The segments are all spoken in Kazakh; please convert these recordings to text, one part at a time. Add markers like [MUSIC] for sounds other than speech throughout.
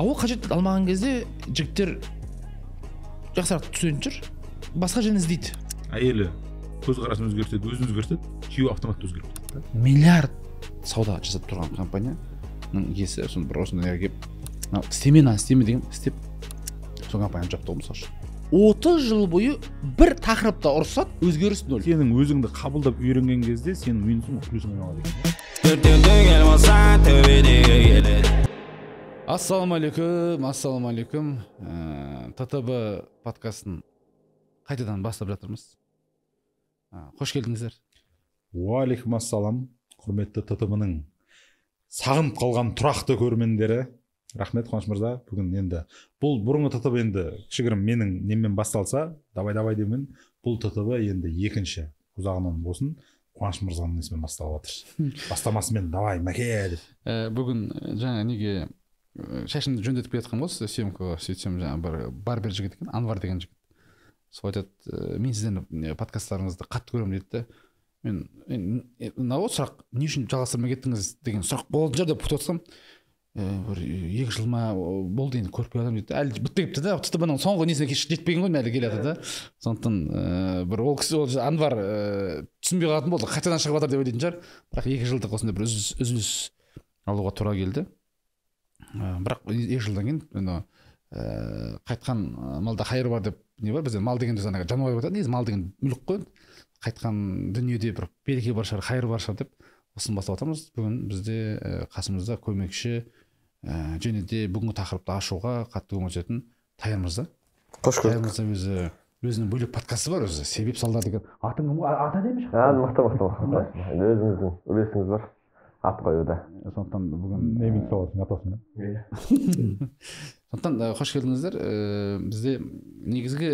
а ол қажеттілікті алмаған кезде жігіттер жақсырақ түсінетін шығар басқа жерін іздейді әйелі көзқарасын өзгертеді өзін өзгертеді күйеуі автоматты өзгеріп миллиард сауда жасап тұрған компанияның иесі соны бір осындайға келіп мынау істеме мынаны істеме деген істеп сол компанияны жаптау мысалы үшін отыз жыл бойы бір тақырыпта ұрысады өзгеріс нөл сенің өзіңді қабылдап үйренген кезде сенің минусың плюсыңа айналады екен ассалаумағалейкум ассалаумағалейкум ә, э, ттб подкастын қайтадан бастап жатырмыз ә, қош келдіңіздер уағалейкум ассалам құрметті ттб ның сағынып қалған тұрақты көрермендері рахмет қуаныш мырза бүгін енді бұл бұрынғы ттб енді кішігірім менің неммен басталса давай давай деумен бұл ттб енді екінші ұзағынан болсын қуаныш мырзаның несімен басталып жатыр [LAUGHS] бастамасымен давай мәке деп э, бүгін жаңа неге Э, шашымды жөндетіп келе жатқанмын ғой съемкаға сөйтсем жаңағы бір барбер жігіт екен анвар деген жігіт сол айтады э, мен сіздердің э, подкасттарыңызды қатты көремін дейді да мен мынау ғой сұрақ не үшін жалғастырмай кеттіңіз деген сұрақ болатын шығар деп күтіп отырсам бір екі жыл ма болды енді көріп келе жатырмын дейді әлі бітпей кепті да тіпті бұның соңғы несіне жетпеген ғой әлі келе жатыр да сондықтан ыыы бір ол кісі ол анвар ыыы түсінбей қалатын болды қайтадан шығып жатыр деп ойлайтын шығар бірақ екі жылдық осындай бір үзіліс алуға тура келді Э, бірақ екі жылдан кейін ыыы э, қайтқан э, малда хайыр бар деп не бар бізде мал деген сөз ана жануар айтады негізі мал деген мүлік қой қайтқан дүниеде бір береке бар шығар хайыр бар шығар деп осыны бастап жатырмыз бүгін бізде қасымызда көмекші ә, және де бүгінгі тақырыпты ашуға қатты көмектесетін таяр мырза қош көрдік таяр мырза өзі өзінің бөлек подкасты бар өзі себеп салдар деген атың аты әдемі шығар мықты мықты мықты өзіңіздің үлесіңіз бар ат қоюда сондықтан бүгін нейминг саласының атасың иә [LAUGHS] сондықтан қош келдіңіздер бізде негізгі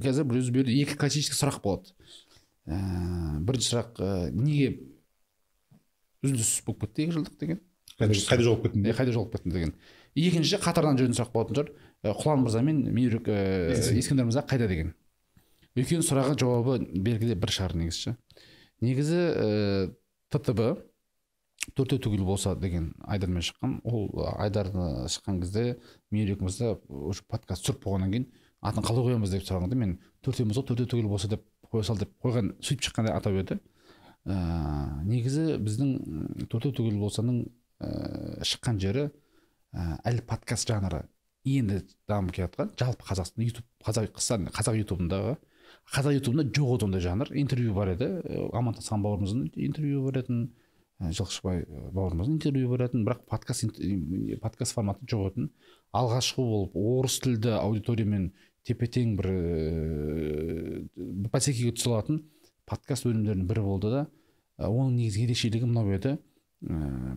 қазір бір өзі екі классический сұрақ болады бірінші сұрақ неге үзіліс болып кетті екі жылдық деген қайда жоғалып кеттім иә қайда жоғалып кеттім деген екінші қатарынан жүретін сұрақ болатын шығар құлан мырза мен мейірбек ескендір мырза қайда деген үлкен сұрағы жауабы белгілі бір шығар негізі ше негізі ііі ттб төртеу түгел болса деген айдармен шыққан ол айдар шыққан кезде мейір екеумізді уже подкаст түсіріп болғаннан кейін атын қалай қоямыз деп сұрағанда мен төртеуміз ғой төртеу түгел болса деп қоя сал деп қойған сөйтіп шыққанда атап еді ә, негізі біздің төртеу түгел болсаның ә, шыққан жері ә, әлі подкаст жанры енді дамып келе жатқан жалпы қазақстан ютуб қазақстан қазақ ютубындағы қазақ ютубында жоқ еді ондай жанр интервью бар еді амантас бауырымыздың интервью бар еді жылқышыбай бауырымыз интервью беретін бірақ подкаст подкаст форматы жоқ алғашқы болып орыс тілді аудиториямен тепе тең бір ә, бәсекеге түсе алатын подкаст өнімдерінің бірі болды да оның негізгі ерекшелігі мынау еді ә,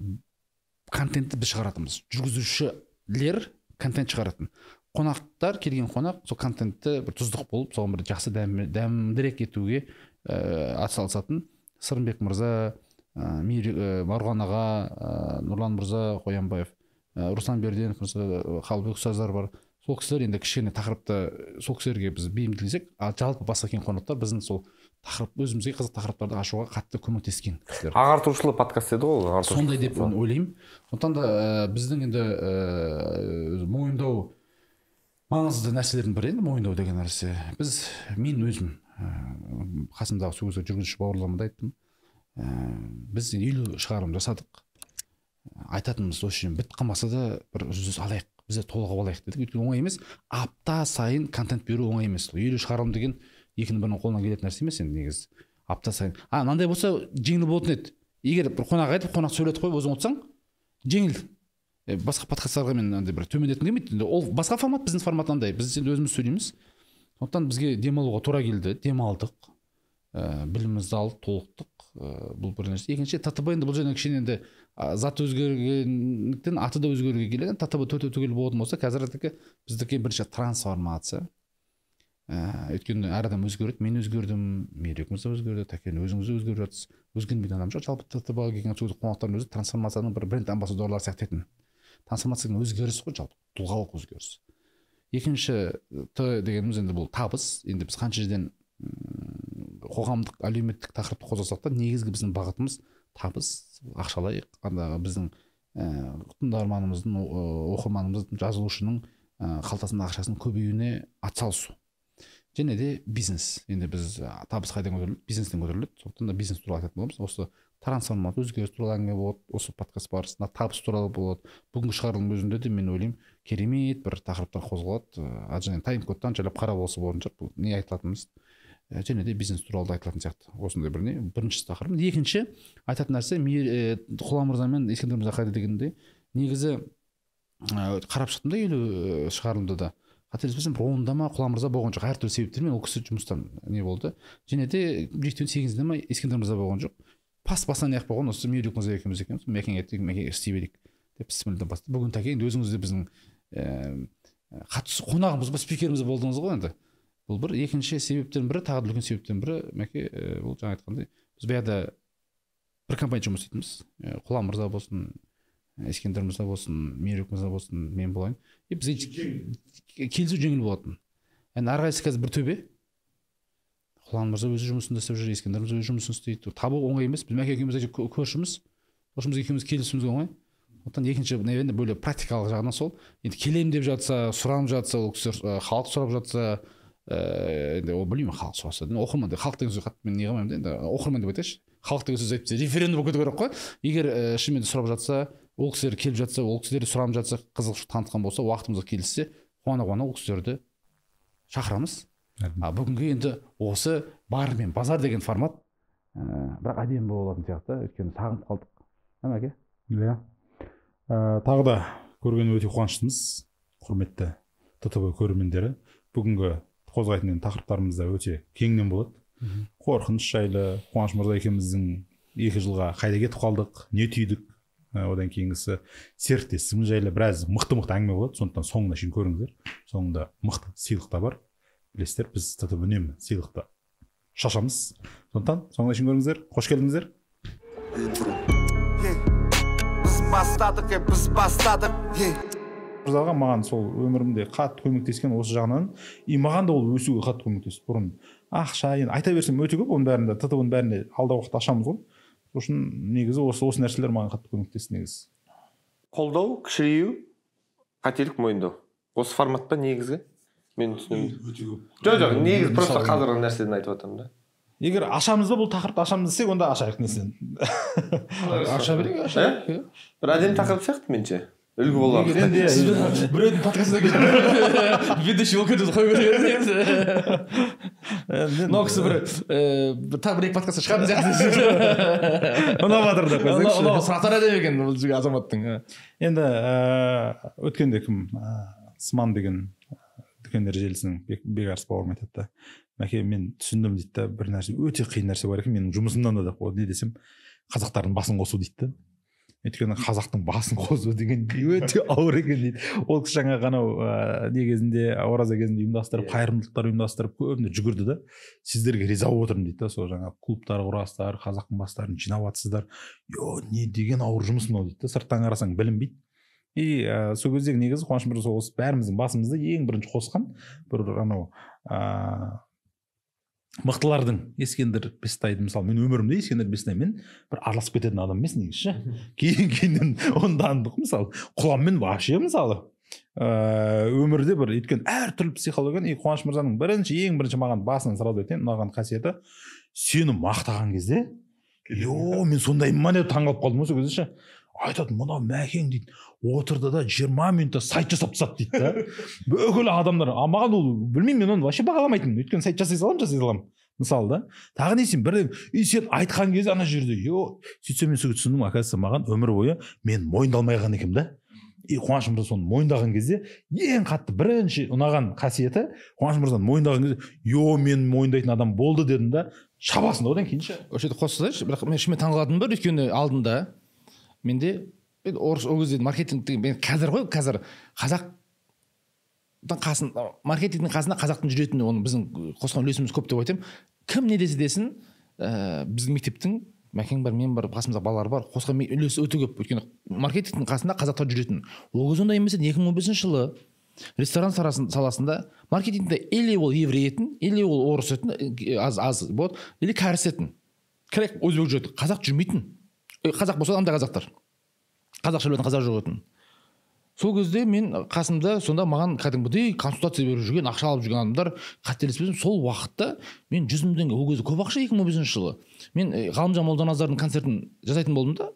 контентті біз шығаратынбыз жүргізушілер контент шығаратын қонақтар келген қонақ сол контентті бір тұздық болып соған бір жақсы дәмдірек етуге ә, атсалысатын сырымбек мырза ә, э, э, марғұлан аға ә, э, нұрлан мырза қоянбаев ә, руслан берденов мырза қалыбек ұстаздар бар сол кісілер енді кішкене тақырыпты сол кісілерге біз бейімділесек ал жалпы басқа келген қонақтар біздің сол тақырып өзімізге қызық тақырыптарды ашуға қатты көмектескен кісілер ағартушылы подкаст еді ғой сондай деп ойлаймын сондықтан да ә, біздің енді ә, мойындау маңызды нәрселердің бірі енді мойындау деген нәрсе біз мен өзім ә, қасымдағы сол кезде жүргізуші бауырларыма да айттым ә, біз елу шығарым жасадық э, айтатынымыз осы жерден бітіп қалмаса да бір үзіліс алайық бізде толығып алайық дедік өйткені оңай емес апта сайын контент беру оңай емес елу шығарым деген екінің бірінің қолынан келетін нәрсе емес енді негізі апта сайын а мынандай болса жеңіл болатын еді егер бір қонақ айтып қонақ сөйлетіп қойып өзің отырсаң жеңіл ә, басқа подкасттарға мен андай бір төмендеткім келмейді енді ол басқа формат біздің формат андай біз енді өзіміз сөйлейміз сондықтан бізге демалуға тура келді демалдық ә, білімімізді алып толықтық ә, бұл бір нәрсе екінші ттб енді бұл жерде кішкене енді зат өзгергендіктен аты да өзгеруге келеді ттб төртеу түгел болатын болса қазірдікі біздікі бірінші трансформация ә, өйткені әр адам өзгереді мен өзгердім мейірек мырза өзгерді тәкен өзіңіз өзгеріп жатырсыз өзгермейтін адам жоқ жалпы ттб келген сол қонақтардың өзі трансформацияның бір бренд амбассадорлары сияқты етін трансформация деген өзгеріс қой жалпы тұлғалық өзгеріс екінші т дегеніміз енді бұл табыс енді біз қанша жерден қоғамдық әлеуметтік тақырыпты қозғасақ та негізгі біздің бағытымыз табыс ақшалай андағы біздің ііі ә, тыңдарманымыздың оқырманымыздың жазылушының ә, қалтасында ақшасының көбеюіне атсалысу және де бизнес енді біз табыс қайдан көтеріледі бизнестен көтеріледі сондықтан да бизнес туралы айтатын боламыз осы трансформация өзгеріс туралы әңгіме болады осы подкаст барысында табыс туралы болады бүгінгі шығарылымның өзінде де мен ойлаймын керемет бір тақырыптар қозғалады ыыы ә, және тайм кодтан жайлап қарап алса болатын шығар бұл не айтылатынымыз Э, және де бизнес туралы да айтылатын сияқты осындай бір не бірінші тақырып екінші айтатын нәрсе э, құла мырза мен ескендір мырза қайда дегенде негізі ә, қарап шықтым да елу э, шығарылымды да қателеспесем бір онда ма құла мырза болған жоқ әртүрлі себептермен ол кісі жұмыстан не болды және де жетеуі сегізінде ма ескендір мырза болған жоқ пас басынан аяқ болған осы мейірбек мырза екеуміз екенбіз мәкең айттық мәке істей берейік деп бісмілден бастады бүгін тәке енді өзіңіз де біздің ііі қатысу қонағымыз ба спикеріміз болдыңыз ғой енді бұл бір екінші себептердің бірі тағы да үлкен себептердің бірі мәке бұл жаңа айтқандай біз баяғыда бір компанияда жұмыс істейтінбіз құлан мырза болсын ескендір мырза болсын мейірбек мырза болсын мен болайын и бізге келісу жеңіл болатын енді әрқайсысы қазір бір төбе құлан мырза өз жұмысын істеп жүр ескендір мырза өз жұмысын істейді табу оңай емес біз мәке екеуміз көршіміз сол біз екеуміз келісуіміз оңай сондықтан екінші наверное бөлек практикалық жағынан сол енді келемін деп жатса сұранып жатса ол кісі халық сұрап жатса ыыы енді ол білмеймін халық сұраса оқырман халық деген сөз қатты мен не қылмаймын да енді оқырман деп айтайыншы халық деген сөз әйтпесе референдум болып кету керек қой егер ә, шынымен сұрап жатса ол кісілер келіп жатса ол кісілер сұранып жатса қызығушылық танытқан болса уақытымыз келіссе қуана қуана ол кісілерді шақырамыз а бүгінгі енді осы бар мен базар деген формат ыыы э, бірақ әдемі болатын сияқты өйткені сағынып қалдық ә мәке иә э, тағы да көргеніме өте қуаныштымыз құрметті ттв көрермендері бүгінгі қозғайтын енді тақырыптарымыз да өте кеңінен болады қорқыныш жайлы қуаныш мырза екеуміздің екі жылға қайда кетіп қалдық не түйдік ә, одан кейінгісі серіктестігіміз жайлы біраз мықты мықты әңгіме болады сондықтан соңына шейін көріңіздер соңында мықты сыйлық та бар білесіздер біз татып үнемі сыйлықты шашамыз сондықтан соңына шейін көріңіздер қош келдіңіздер біз бастадық біз бастадық мырзаға маған сол өмірімде қатты көмектескен осы жағынан и маған да ол өсуге қатты көмектесті бұрын ақша енді айта берсем өте көп оның бәрінде ттв ның бәріне алдағы уақытта ашамыз ғой сол үшін негізі осы осы нәрселер маған қатты көмектесті негізі қолдау кішірею қателік мойындау осы формат па негізгі мен түсінемін өте көп жоқ жоқ негізі просто қазіргі нәрседен айтып жатырмын да егер ашамыз ба бұл тақырыпты ашамыз десек онда ашайық несін аша берейік аша ә? иә. бір әдемі тақырып сияқты меніңше үлгі болған иә? біреудің подкастына ведущий болып кетуді қою керек еді мынау кісі бір тағы бір екі подкастқа шығатын сияқты ұнап жатыр деп қойсаңызшы сұрақтар әдемі екен бұл азаматтың енді өткенде кім сман деген дүкендер желісінің бекарыс бауырым айтады да мәке мен түсіндім дейді да бір нәрсе өте қиын нәрсе бар екен менің жұмысымнан да деп не десем қазақтардың басын қосу дейді да өйткені қазақтың басын қозу деген өте [LAUGHS] ауыр екен дейді ол кісі жаңағы анау ә, не кезінде ораза кезінде ұйымдастырып иә. қайырымдылықтар ұйымдастырып көбіне жүгірді да сіздерге риза болып отырмын дейді да сол жаңағы клубтар құрасыздар қазақтың бастарын жинап жатсыздар е не деген ауыр жұмыс мынау дейді да сырттан қарасаң білінбейді и ә, сол кездегі негізі қуаныш мырза осы бәріміздің басымызды ең бірінші қосқан бір анау ыыы мықтылардың ескендір бестайды мысалы мен өмірімде ескендір бестаймен бір араласып кететін адам емес негізі кейін кейіннен оны таныдық мысалы құланмен вообще мысалы ыыы өмірде бір өйткені әртүрлі психологияны и қуаныш мырзаның бірінші ең бірінші маған басынан сразу айтайын ұнаған қасиеті сені мақтаған кезде е мен сондаймын ма деп таңқалып қалдым ғой сол кезде ше айтады мынау мәкең дейді отырды да жиырма минутта сайт жасап тастады дейді да [LAUGHS] бүкіл адамдар а маған ол білмеймін мен оны вообще бағаламайтынмын өйткені сайт жасай саламын жасай саламын мысалы да тағы не істеймін бірден и сен айтқан кезде ана жерде е сөйтсем мен сол түсіндім оказывается маған өмір бойы мен мойындалмай қалған екенмін да и қуаныш мырза соны мойындаған кезде ең қатты бірінші ұнаған қасиеті қуаныш мырзаны мойындаған кезде е мен мойындайтын адам болды дедім да шабасың да одан кейін ше осы жерде қосып салайыншы бірақ мен шынымен таңқалатыным бар өйткені алдында менде енді орыс ол кезде маркетинг деген мен қазір ғой қазір қазақтың қасын маркетингтің қасында қазақтың жүретіні оның біздің қосқан үлесіміз көп деп айтамын кім не десе десін ә, біздің мектептің мәкең бар мен бар қасымызда балалар бар қосқан үлесі өте көп өйткені маркетингтің қасында қазақтар жүретін ол кезде ондай емес еді екі мың он бесінші жылы ресторан саласында маркетингте или ол еврей етін или ол орыс етін э, аз аз болады или кәріс етін өзбек жүреді қазақ жүрмейтін қазақ болса андай қазақтар қазақша білетін қазақ жоқ етін сол кезде мен қасымда сонда маған кәдімгідей консультация беріп жүрген ақша алып жүрген адамдар қателеспесем сол уақытта мен жүз мың теңге ол кезде көп ақша екі мың он бесінші жылы мен э, ғалымжан молданазардың концертін жасайтын болдым да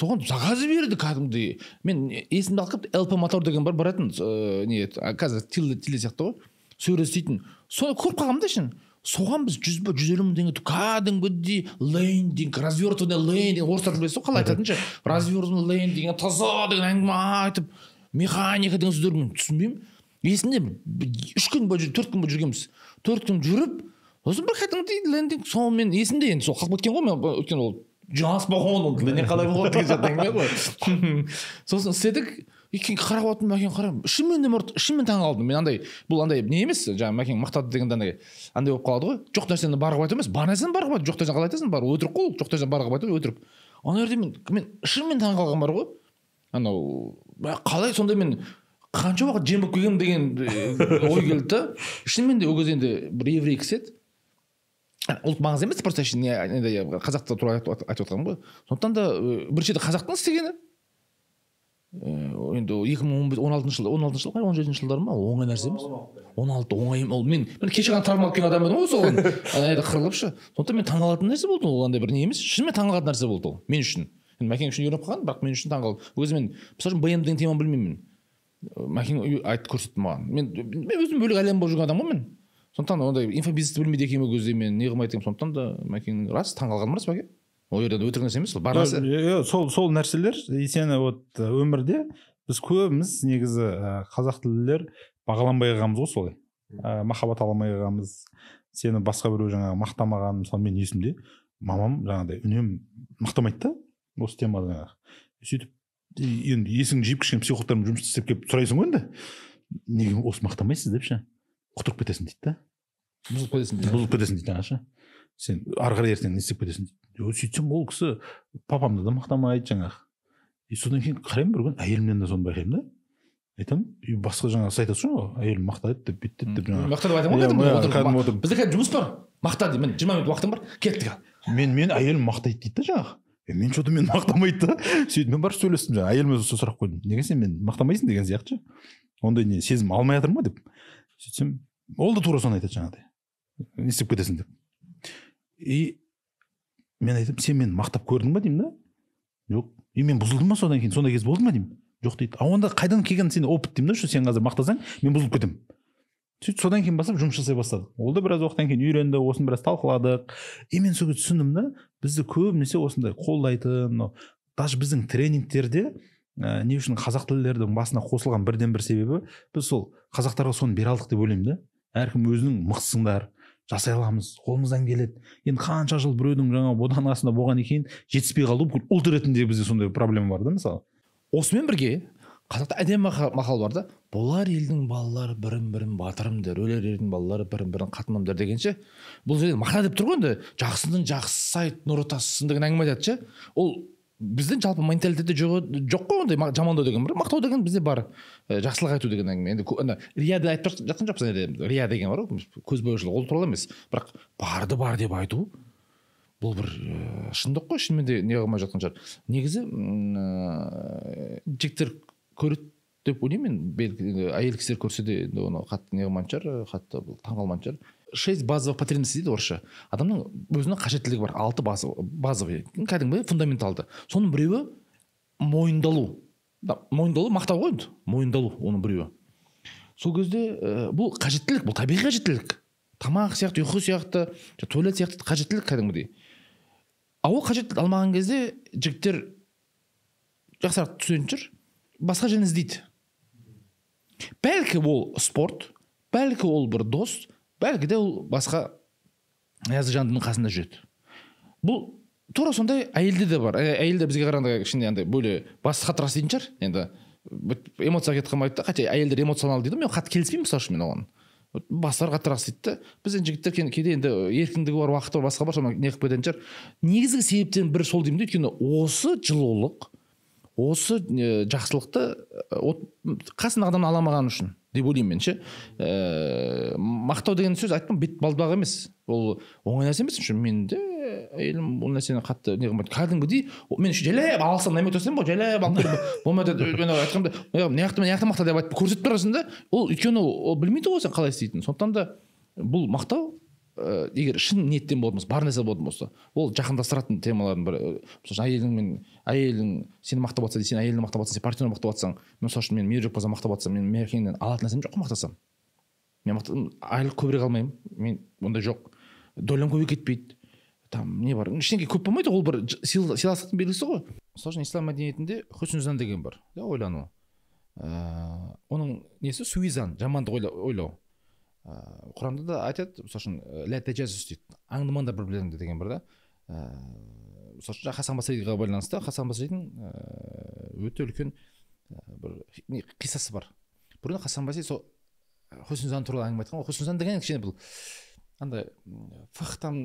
соған заказ берді кәдімгідей мен э, есімді алып қалыпты лп мотор деген бар баратын ыыы э, не қазір тилде сияқты ғой сөре істейтін соны көріп қалғанмын да шын соған біз жүз жүз елу мың теңге кәдімгідей лендинг развернутый лендинг орыстар білесіз ғой қалай айтатын ше развернутый лендинг таза деген әңгіме айтып механика деген сөздерді мен түсінбеймін есімде үш күн бойы төрт күн бойы жүргенбіз төрт күн жүріп сосын бір кәдімгідей лендинг сонымен есімде енді сол қалып кеткен ғой мен өйткені ол жас ол не қалай болады деген сияқты әңгіме ғой [LAUGHS] сосын істедік өйткені қарап отырмын мәкең қарап шынымен де мұрт таң таңқалдым мен андай бұл андай не емес жаңағы мәкең мақтады дегенде андай андай болып қалады ғой жоқ нәрсені бар қылып айту емес бар нәрсені бар қылып айту жоқ нәрсені қалай айтасың бар өтірік қой ол жоқ нәрсені бар қылып айту өтірік ана жерде мен мен шынымен таңқалғаным бар ғой анау қалай сонда мен қанша уақыт жем болып келгенмін деген ой келді да шынымен де ол кезде енді бір еврей кісі еді ұлт маңызды емес просто әшейін қазақтар туралы айтып отырғаным ғой сондықтан да бірінші қазақтың істегені ыыы э, енді екі мың он бес он алтыншы жыл он алтыншы жыл қай он жетінші жылдар ма оңай нәрсе емес он алты оңай ол мен мен кеше ғана травма алып келген адам едім ғой соған [LAUGHS] ана қырылып ше сондықтан мен таңғалатын нәрсе болды ол андай бір не емес шынымен таңғалатын нәрсе болды ол мен үшін енді мәкең үшін үйреніп қалған бірақ мен үшін таңқалды ол мен мысалы үшін бм деген теманы білмеймін мен мәкең айтып көрсетті маған мен мен өзім бөлек әлем болып жүрген адам ғой мен сондықтан ондай инфобизнесті білмейді екенмін ол кезде мен не қылмайды екенмін сондықтан да мәкең рас таңғалғаным рас бәке ол жерде өтірік нәрсе емес ол бар нәрсе иә сол сол нәрселер и сені вот өмірде біз көбіміз негізі қазақ тілділер бағаланбай қалғанбыз ғой солай махаббат ала алмай қалғанбыз сені басқа біреу жаңағы мақтамаған мысалы мен есімде мамам жаңағыдай үнемі мақтамайды да осы темада жаңағы сөйтіп енді есіңді жиып кішкене психологтармен жұмыс істеп келіп сұрайсың ғой енді неге осы мақтамайсыз деп ше құтырып кетесің дейді да бұзылып кетесің бұзылып кетесің дейді жаңағы ше сен ары қарай ертең не істеп кетесің дейді сөйтсем ол кісі папамды да мақтамайды жаңағы и содан кейін қараймын бір күні әйелімнен де соны байқаймын да айтамын и басқа жаңағы сіз айтасыз ғой әйелім мақтайды деп бүйтеді деп жаңағы мақта деп айтамын ғой иә, бізде қазір жұмыс бар мақта деп міне жиырма минут уақытым бар кеттік мен мен әйелім мақтайды дейді да жаңағы мен че то мені мақтамайды да сөйтіп мен барып сөйлестім жаңағы әйеліме сұрақ қойдым неге сен мені мақтамайсың деген сияқты ше ондай не сезім алмай жатырмын ғой деп сөйтсем ол да тура соны айтады жаңағыдай не істеп кетесің деп и мен айтамын сен мені мақтап көрдің ба деймін да жоқ и мен бұзылдым ба содан кейін сондай кез болды ма деймін жоқ дейді а онда қайдан келген сен опыт деймін да сен қазір мақтасаң мен бұзылып кетемін сөйтіп содан кейін бастап жұмыс жасай бастадық ол да біраз уақыттан кейін үйренді осыны біраз талқыладық и мен сол кезде түсіндім да бізді көбінесе осындай қолдайтын мынау даже біздің тренингтерде ә, не үшін қазақ тілдердің басына қосылған бірден бір себебі біз сол қазақтарға соны бере алдық деп ойлаймын да әркім өзінің мықтысыңдар жасай аламыз қолымыздан келеді енді қанша жыл біреудің жаңағы боданасында болғаннан кейін жетіспей қалды бүкіл ұлт ретінде бізде сондай проблема бар да мысалы осымен бірге қазақта әдемі мақал бар да болар елдің балалары бірін бірін батырымдар өлер елдің балалары бірін бірін қатынымдар дегенше, бұл жерде мақта деп тұр ғой енді жақсының жақсысы айт нұры тассын деген әңгіме айтады ше ол Біздің жалпы менталитетте жоқ қой ондай жамандау деген бар мақтау деген бізде бар э, жақсылық айту деген әңгіме енді ана деп айтып жатқан жоқпыз енді рия деген бар ғой көзбояушылық ол туралы емес бірақ барды бар деп айту бұл бір э, шындық қой шынымен де не қылмай жатқан шығар негізі э, жігіттер көреді деп ойлаймын мен әйел кісілер көрсе де енді оны қатты не қылмайтын шығар қатты бұл таңқалмайтын шығар шесть базовых потребностей дейді орысша адамның өзінің қажеттілігі бар алты базовый кәдімгі фундаменталды соның біреуі мойындалу да, мойындалу мақтау ғой енді мойындалу оның біреуі сол кезде ә, бұл қажеттілік бұл табиғи қажеттілік тамақ сияқты ұйқы сияқты туалет сияқты қажеттілік кәдімгідей ал ол қажеттілік алмаған кезде жігіттер жақсырақ түсінетін шығар басқа жерін іздейді бәлкі ол спорт бәлкі ол бір дос бәлкіде ол басқа нәзік жандының қасында жүреді бұл тура сондай әйелде де бар ә, әйелдер бізге қарағанда кішкене андай более басы қатырақ істейтін шығар енді эмоцияға кетіп қалмайды да хотя әйелдер эмоционал дейді мен қатты келіспеймін мысалы үшін мен оған бастары қаттырақ істейді да біз енді жігіттер кейде енді еркіндігі бар уақыты бар басқа бар соны не қылып кететін шығар негізгі себептен бірі сол деймін де өйткені осы жылулық осы жақсылықты э, қасындағы адамнан ала алмағаны үшін деп ойлаймын мен ше ііі э, мақтау деген сөз айттым бет балбақ емес ол оңай нәрсе емес үшін мен де әйелім ол нәрсені қатты не қылмайды кәдімгідей мен жайлап алсам намек тастаймын ғой жайлап алып келіп болмайды мен айтқанда мына жақты мына жақты мақта деп айтып көрсетіп тұрасың да ол өйткені ол білмейді ғой сен қалай істейтінін сондықтан да бұл мақтау ә, егер шын ниеттен болатын болса бар нәрсе болатын болса ол жақындастыратын темалардың бірі э, мысалы үшін әйелің мен әйелің сені мақтап жатса сен әйеліңді мақтап жатсаң сен партнеріңді мақтап жатсаң мен мысалы үшін мен жоқ болса мақтап жатсам мен меркеңнен алатын нәрсем жоқ қой мақтасам мен мақта, айлық көбірек алмаймын мен ондай жоқ долям көбейіп кетпейді там не бар ештеңе көп болмайды ол бір сыйластықтың белгісі ғой мысалы үшін ислам мәдениетінде хусн деген бар иә ойлану ыыы э, оның несі суизан жамандық ойлау ыыы э, құранда да айтады мысалы үшін э, лә тәжәссүс дейді аңдымаңдар бір бірлеріңді деген бар да ыыы э, мысалы үшін хасан басриға байланысты хасан басридің ыыы өте үлкен бір не қиссасы бар бұрын хасан басри сол хусинзан туралы әңгіме айтқан ғой хусинзан деген кішкене бұл андай фахтан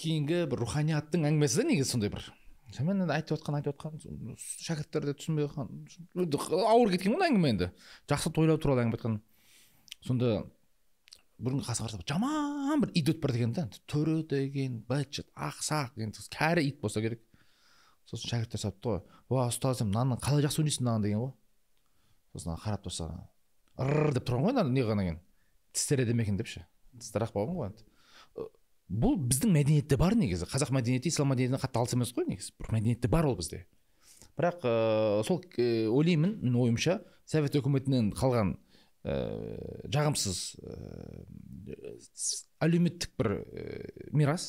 кейінгі бір руханияттың әңгімесі да негізі сондай бір сонымен енді айтып жатқан айтып жатқан шәкірттер де түсінбей қалған ауыр кеткен ғой әңгіме енді жақсы тойлау туралы әңгіме айтқан сонда бұрын қасқа қарасам жаман бір ит өтіп деген да түрі деген быт ақсақ енді кәрі ит болса керек сосын шәкірттер сұрапты ғой уа ұстазым мынаны қалай жақсы ойнайсың мынаны деген ғой сосын қарап тұрса ыр деп тұрған ғой не қылғаннан кейін тістері әдемі екен деп тістер ақ болған ғой енді бұл біздің мәдениетте бар негізі қазақ мәдениеті ислам мәдениетінен қатты алыс емес қой негізі бір мәдениетте бар ол бізде бірақ ыыы сол ойлаймын менің ойымша совет үкіметінен қалған ә, жағымсыз ә, әлеуметтік бір ә, мирас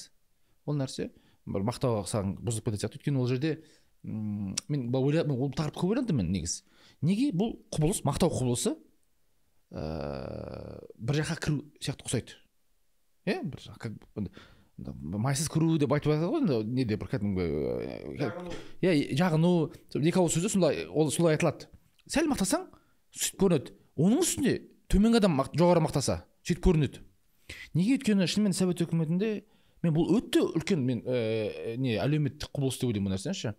ол нәрсе бір мақтауға саған бұзылып кететін сияқты өйткені ол жерде ұм, мен ол тақырыпты көп ойландым мен негізі неге бұл құбылыс мақтау құбылысы ә, бір жаққа кіру сияқты ұқсайды иә бір как майсыз кіру деп айтып жатады ғой енді неде бір кәдімгі иә жағыну екі ауыз сөзде сондай ол солай айтылады сәл мақтасаң сөйтіп көрінеді оның үстіне төменгі адам мақ, жоғары мақтаса сөйтіп көрінеді неге өйткені шынымен совет үкіметінде мен бұл өте үлкен мен ә, не әлеуметтік құбылыс деп ойлаймын бұл нәрсені ше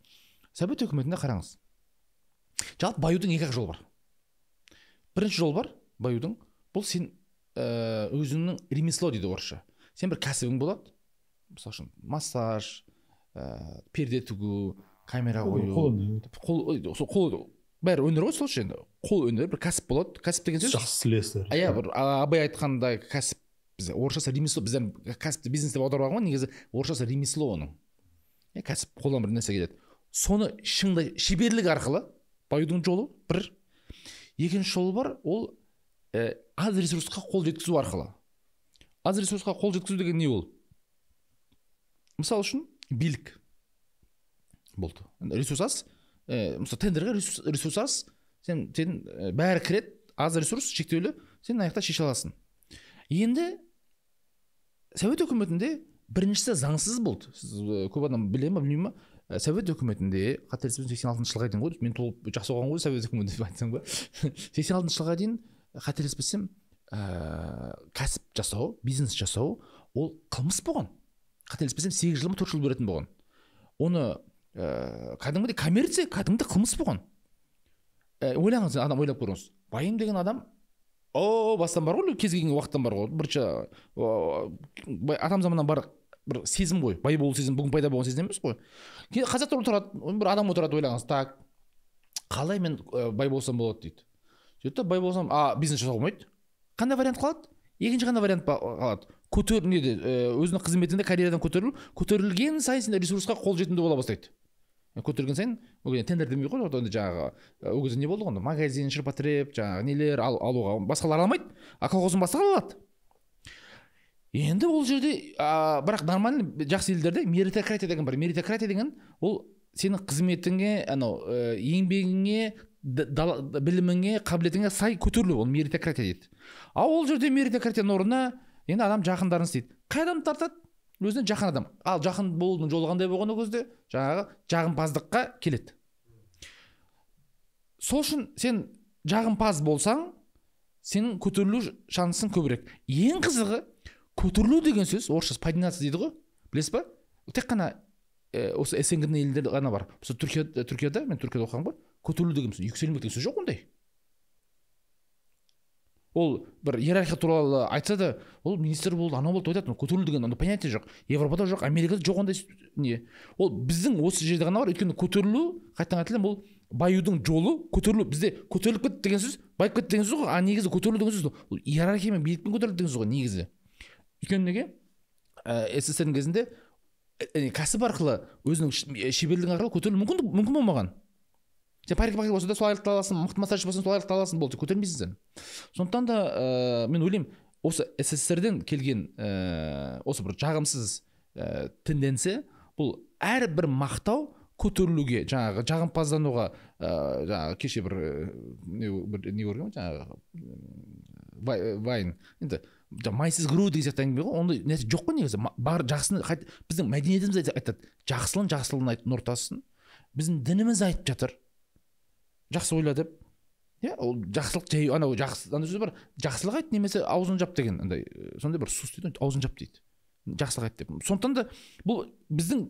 совет үкіметінде қараңыз жалпы баюдың екі ақ жолы бар бірінші жол бар баюдың бұл сен ә, өзіңнің ремесло дейді орысша сен бір кәсібің болады мысалы үшін массаж ә, перде тігу камера қою қол қол бәрі өнер ғой сол үшін қол өнері бір кәсіп болады кәсіп деген сөз жақсы сілесі иә бір абай айтқандай кәсіп бізде орысшасы ремесло біздер кәсіпті бизнес деп аударып алған ғой негізі орысшасы ремесло оның иә кәсіп қолдан бір нәрсе келеді соны шыңда шеберлік арқылы баюдың жолы бір екінші жолы бар ол ә, аз ресурсқа қол жеткізу арқылы аз ресурсқа қол жеткізу деген не ол мысалы үшін билік болды ресурс аз ә, мысалы тендерге ресурс, аз сен сен бәрі кіреді аз ресурс шектеулі сен аяқта шеше аласың енді совет үкіметінде біріншісі заңсыз болды сіз көп адам біле ма білмей ма ә, совет үкіметінде қателеспесем сексен алтыншы жылға дейін ғой мен толып жақсы оқыған ғой совет үкіметі деп айтсам ба сексен алтыншы жылға дейін қателеспесем ә, кәсіп жасау бизнес жасау ол қылмыс болған қателеспесем сегіз жыл ма төрт жыл беретін болған оны ә, кәдімгідей коммерция кәдімгідей қылмыс болған ә, ойлаңыз адам ойлап көріңіз байым деген адам о бастан бар ғой кез келген уақыттан бар ғой бірінші адам заманнан бар бір сезім ғой бай болу сезім бүгін пайда болған сезім емес қой қазақтар тұрады бір адам отырады ойлаңыз так қалай мен бай болсам болады дейді сөйтеді бай болсам а бизнес жасауға болмайды қандай вариант қалады екінші қандай вариант қалады көтер неде өзінің қызметінде карьерадан көтерілу көтерілген сайын сенде ресурсқа қол жетімді бола бастайды көтерген сайын ол кезде тендер демей ғой жаңағы ол кезде не болды ғой магазин ширпотреб жаңағы нелер ал, алуға басқалар алмайды а колхоздың бастығы алады енді ол жерде ә, бірақ нормально жақсы елдерде меритократия деген бар меритократия деген ол сенің қызметіңе анау ә, еңбегіңе біліміңе қабілетіңе сай көтерілу ол меритократия дейді ал ол жерде меритократияның орнына енді адам жақындарын істейді қай адамды тартады өзіне жақын адам ал жақын болудың жолы қандай болған ол кезде жаңағы жағымпаздыққа келеді сол үшін сен жағымпаз болсаң сенің көтерілу шансың көбірек ең қызығы көтерілу деген сөз орысшасы подняться дейді ғой білесіз ба тек қана ә, осы снгдің елдерде ғана бар мысалы түркия түркияда мен түркияда оқығанмын ғой көтерілу деген сөз деген сөз жоқ ондай ол бір иерархия туралы айтса да ол министр болды анау болды деп айтады көтерілу деген ондай понятие жоқ европада жоқ америкада жоқ ондай не ол біздің осы жерде ғана бар өйткені көтерілу қайтадан айтылам ол баюдың жолы көтерілу бізде көтеріліп кетті деген сөз байып кетті деген сөз ғой а негізі көтерілу деген сөз ол иерархия мен билікпен көтерілді деген сөз ғой негізі өйткені неге ә, ссср кезінде э, кәсіп арқылы өзінің шеберлігі арқылы көтерілу мүмкін мүмкін болмаған сен парикмахер парик болсаң да солай аяқтала аласың мықты массажшы болсаң солай аяқтала аласың болды көтермейсің сен сондықтан да ә, мен ойлаймын осы ден келген ә, осы бір жағымсыз ә, тенденция бұл әрбір мақтау көтерілуге жаңағы жағымпаздануға ә, жаңағы кеше бір не бір не ғой жаңағы вайн енді майсыз кіру деген сияқты әңгіме ғой ондай нәрсе жоқ қой негізі бар жақсыны біздің мәдениетіміз айтады жақсылын жақсылығын айт нұр біздің дініміз айтып жатыр жақсы ойла деп иә ол жақсылық жай анау жақсы андай сөз бар жақсылық айт немесе аузын жап деген андай сондай бір сус дейді аузын жап дейді жақсылық айт деп сондықтан да бұл біздің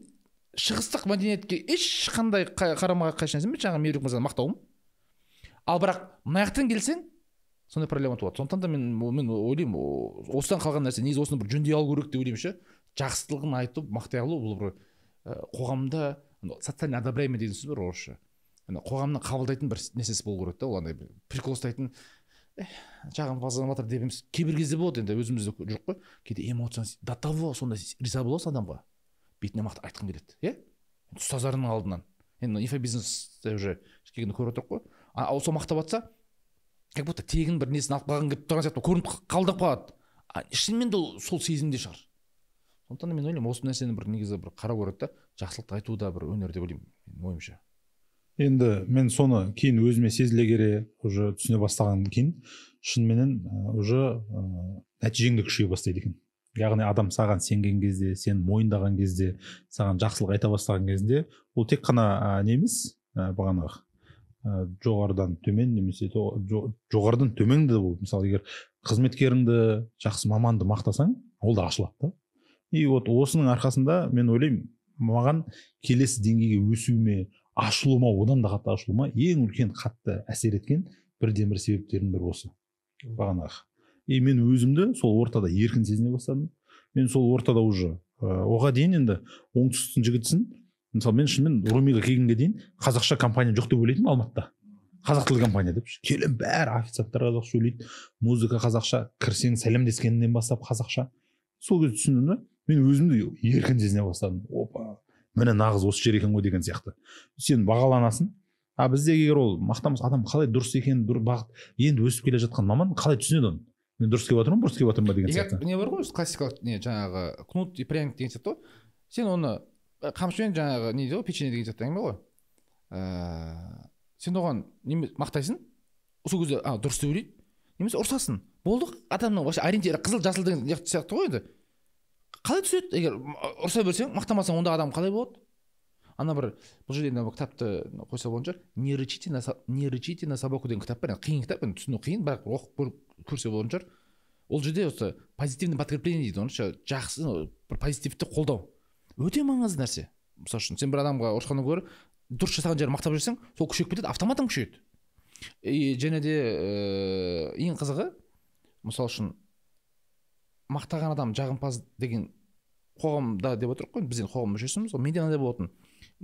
шығыстық мәдениетке ешқандай қарама қайшы нәрсе емес жаңағы мерік мырзаны мақтауым ал бірақ мына жақтан келсең сондай проблема туады сондықтан да мен мен ойлаймын осыдан қалған нәрсе негізі осыны бір жөндей алу керек деп ойлаймын ше жақсылығын айтып мақтай алу бұл бір қоғамда социальный одобряемый деген сөз бар орысша ана қоғамның қабылдайтын бір нәрсесі болу керек та ол андай прикол ұстайтын жағын жатыр деп емес кейбір кезде болады енді өзімізде жоқ қой кейде эмоция до того сондай риза боласың адамға бетіне мақтап айтқың келеді иә ұстаздарының алдынан енді инфобизнесте уже келгенде көріп отырмық қой ал сол мақтап жатса как будто тегін бір несін алып қалған келіп тұрған сияқты көрініп қалдырып қалады а шынымен де ол сол сезімде шығар сондықтан мен ойлаймын осы нәрсені бір негізі бір қарау керек та жақсылықты айту да бір өнер деп ойлаймын менің ойымша енді мен соны кейін өзіме сезіле келе уже түсіне бастағаннан кейін шыныменен уже ә, нәтижең де күшейе бастайды екен яғни адам саған сенген кезде сен мойындаған кезде саған жақсылық айта бастаған кезде ол тек қана ә, не емес ә, бағанағы ә, жоғарыдан төмен немесе жо, жоғарыдан төмен де ол мысалы егер қызметкеріңді жақсы маманды мақтасаң ол да ашылады да и вот осының арқасында мен ойлаймын маған келесі деңгейге өсуіме ашылуыма одан да қатты ашылуыма ең үлкен қатты әсер еткен бірден бір себептердің бірі осы бағанағы и мен өзімді сол ортада еркін сезіне бастадым мен сол ортада уже э, оған дейін енді оңтүстіктің жігітісін мысалы мен шынымен румиға келгенге дейін қазақша компания жоқ деп ойлайтынмын алматыда қазақ тілді компания деп келем бәрі официанттар қазақша сөйлейді музыка қазақша кірсең сәлемдескеннен бастап қазақша сол кезде түсіндім да мен өзімді еркін сезіне бастадым опа міне нағыз осы жер екен ғой деген сияқты сен бағаланасың а бізде егер ол мақтанбас адам қалай дұрыс екен дұр, бағыт енді өсіп келе жатқан маман қалай түсінеді оны мен дұрыс келіп жатырмын бұрыс келіп жатырмын ба деген сияқты не бар ғой классикалық не жаңағы кнут и пряник деген сияқты ғой сен оны э, қамшымен жаңағы не дейді ғой печенье деген сияқты әңгіме ғой ыыы э, сен оған мақтайсың сол кезде а дұрыс деп ойлайды немесе ұрсасың болды ғой адамның вообще ориентирі қызыл жасыл деген сияқты ғой енді қалай түседі егер ұрса берсең мақтамасаң онда адам қалай болады ана бір бұл жерде енді кітапты қойса болатын шығар не рычите на, не рычите на собаку деген кітап бар енді қиын кітап енді түсіну қиын бірақ оқып көріп көрсе болатын шығар ол жерде осы позитивный подкрепление дейді оны жақсы бір позитивті қолдау өте маңызды нәрсе мысалы үшін сен бір адамға ұрысқаннан гөрі дұрыс жасаған жерін мақтап жіберсең сол күшейіп кетеді автоматом күшейеді и және де ең қызығы мысалы үшін мақтаған адам жағымпаз деген қоғамда деп отырмық қой біз енді қоғам мүшесіміз ғой менде мынандай болатын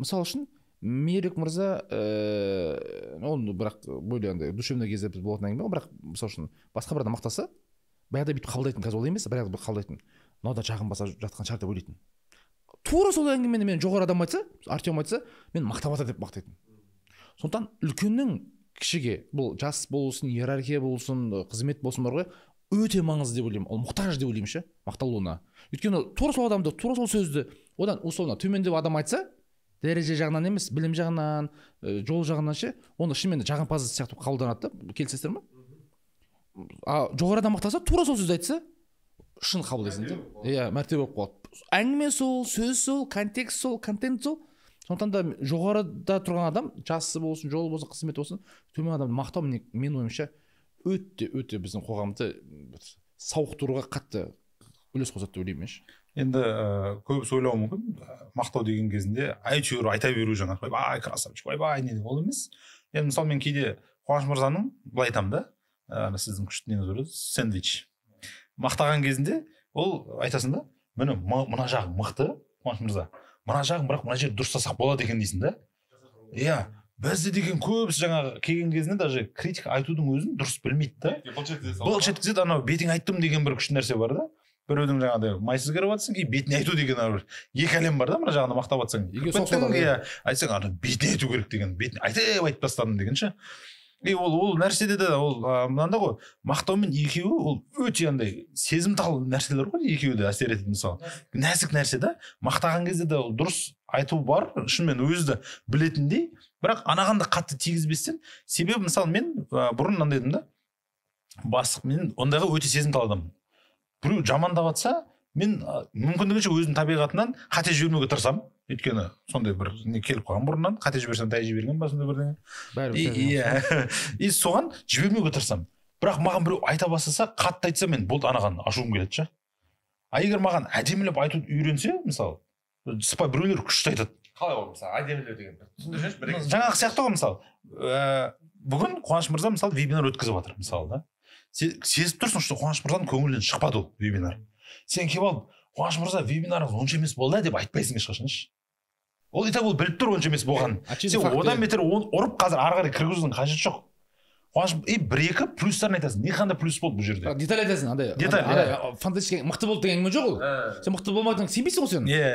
мысалы үшін мейірбек мырза ыыы э, ә, ол бірақ более андай душевный кезде болатын әңгіме ғой бірақ мысалы үшін басқа бір адам мақтаса баяғыда бүйтіп қабылдайтын қазір олай емес бір қабылдайтын мынау да жағынбаса жатқан шығар деп ойлайтын тура сол әңгімені мен жоғары адам айтса артем айтса мен мақтап жатыр деп мақтайтын сондықтан үлкеннің кішіге бұл жас болсын иерархия болсын қызмет болсын бар ғой өте маңызды деп ойлаймын ол мұқтаж деп ойлаймын ше мақталуына өйткені тура сол адамды тура сол сөзді одан условно төмен деп адам айтса дәреже жағынан емес білім жағынан ә, жол жағынан ше оны шынымен де жағымпаз сияқты қабылданады да келісесіздер ма а жоғары адам мақтаса тура сол сөзді айтса шын қабылдайсың да иә мәртебе болып қалады әңгіме сол сөз сол контекст сол контент сол сондықтан да жоғарыда тұрған адам жасы болсын жолы болсын қызметі болсын төмен адамды мақтау мен, менің ойымша өте өте біздің қоғамды сауықтыруға қатты үлес қосады деп ойлаймын енді ә, көбісі ойлауы мүмкін мақтау деген кезінде әйтеуір айта беру жаңағы ойбай красавчик ойбай не ол емес енді мысалы мен кейде қуаныш мырзаның былай айтамын да ә, сіздің күшті неңіз бар сэндвич мақтаған кезінде ол айтасың да міне мына жағы мықты қуаныш мырза мына жағын бірақ мына жерді дұрыс болады екен дейсің да иә бізде деген көбісі жаңағы келген кезінде даже критика айтудың өзін дұрыс білмейді да иә, былш етіп анау бетіңе айттым деген бір күшті нәрсе бар да біреудің жаңағыдай майсыз кіріп жатрсың и бетіне айту деген бір екі әлем бар да мына жағында мақтап жатсаң иә айтсаң ана бетіне айту керек деген бетіне айтып айтып тастадым деген ше и ол ол нәрседе де ол мынандай ғой мақтау мен екеуі ол өте андай сезімтал нәрселер ғой екеуі де әсер етеді мысалы нәзік нәрсе да мақтаған кезде де ол дұрыс айту бар шынымен өзі де білетіндей бірақ анаған да қатты тигізбестен себебі мысалы мен бұрын мынандай едім да бастық мен ондайға өте сезімтал адаммын біреу жамандап жатса мен мүмкіндігінше өзімнің табиғатымнан қате жібермеуге тырысамын өйткені сондай бір не келіп қалған бұрыннан қате жіберсем тай жіберген ба сондай бірдеңе иә [LAUGHS] и соған жібермеуге тырысамын бірақ маған біреу айта бастаса қатты айтса мен болды анаған ашуым келеді ше а егер маған әдемілеп айтуды үйренсе мысалы сыпай біреулер күшті айтады қалай ол мысалы әдемілеу деген түсіндірсеңші жаңағы сияқты ғой мысалы э, бүгін қуаныш мырза мысалы вебинар өткізіп жатыр мысалы да сезіп тұрсың что қуаныш мырзаның көңілінен шықпады ол вебинар сен келіп алып қуаныш мырза вебинарыңыз онша емес болды деп айтпайсың ешқашан ол и так ол біліп тұр онша емес болғанын сен одан бетер оны ұрып қазір ары қарай кіргізудің қажеті жоқ қуаныш и бір екі плюстарын айтасың не қандай плюс болды бұл жерде деталь айтасың андай деталь иә фантастика мықты болды деген әңгіме жоқ ол э. сен мықты болмайтыныңа сенбейсің ғой сен иә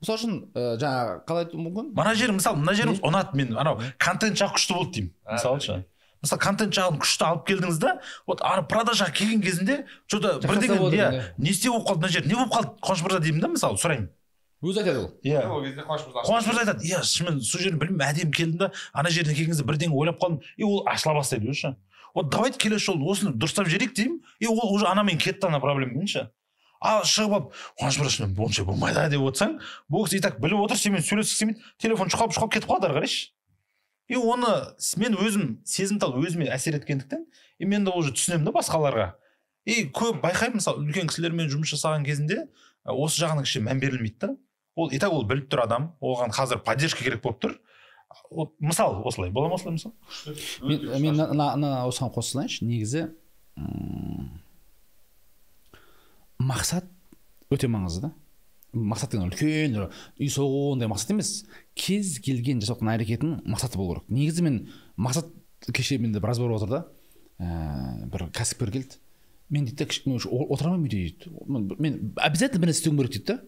мысалы үшін э, жаңағы қалай айтуым мүмкін мына жері мысалы мына жеріңіз ұнады мен анау контент жағы күшті болды деймін мысалы ше мысалы контент жағын күшті алып келдіңіз да вот ары продажаға келген кезінде что то бірдеңе иә не істеп болып қалды мына жер не болып қалды қуаныш мырза деймін да мысалы сұраймын өзі айтады ол иә ол кезде қуаныш мырза қуаныш мырза айтады иә шынымен сол жерін білмеймін әдемі келдім да ана жерден келген кезде бірдеңе ойлап қалдым и ол ашыла бастайды өзі вот давайте келесі жолы осыны дұрыстап жіберейік деймін и ол уже анамен кетті ана проблемамен ше ал шығып алып қуаныш мырза шынымен онша болмайды деп отырсаң бұл кісі и так біліп отыр сенімен сөйлескісі келмейді телефон шұқылап шұқылап кетіп қалады ары қарайшы и оны мен өзім сезімтал өзіме әсер еткендіктен и мен де уже түсінемін да басқаларға и көп байқаймын мысалы үлкен кісілермен жұмыс жасаған кезінде осы жағына кішкене мән берілмейді да ол и ол біліп тұр адам оған қазір поддержка керек болып тұр вот мысал осылай бола ма осылай мысал мен мен мына осыған қосылайыншы негізі мақсат өте маңызды да мақсат деген үлкен үй соғу ондай мақсат емес кез келген жасап жатқан әрекетінің мақсаты болу керек негізі мен мақсат кеше менде біраз болып отыр да ә, бір кәсіпкер келді мен дейді да отыра алмаймын үйде дейді мен обязательно бір нәрсе істеуім керек дейді да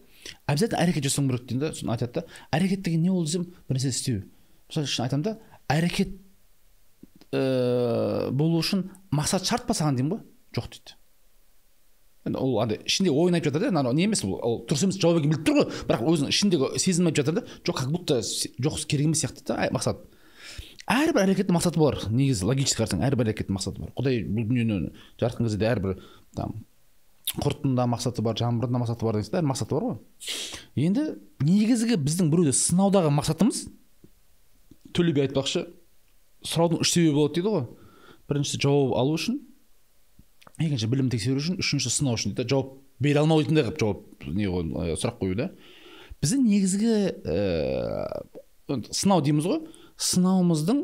обязательно әрекет жасауым керек дейді да сосын айтады да әрекет деген не ол десем бір нәрсе істеу мысалы үшін айтамын да әрекет ә, болу үшін мақсат шарт па саған деймін ғой жоқ дейді енді ол андай ішінде ойын айтып жатыр да анау не емес ол дұрыс емес жауап екенін біліп тұр ғой бірақ өзінің ішіндегі сезімін айтып жатыр да жоқ как будто жоқ керек емес сияқты да мақсат әрбір әрекеттің мақсаты бар негізі логически қарасаң әрбір әрекеттің мақсаты бар құдай бұл дүниені жаратқан кезде де әрбір там құрттың да мақсаты бар жаңбырдың да мақсаты бар деген сияқты мақсаты бар ғой енді негізгі біздің біреуді сынаудағы мақсатымыз төле би айтпақшы сұраудың үш себебі болады дейді ғой біріншісі жауап алу үшін екінші білім тексеру үшін үшінші сынау үшін дейді жауап бере дейтіндей қылып жауап не ғой сұрақ қою да біздің негізгі ә, сынау дейміз ғой сынауымыздың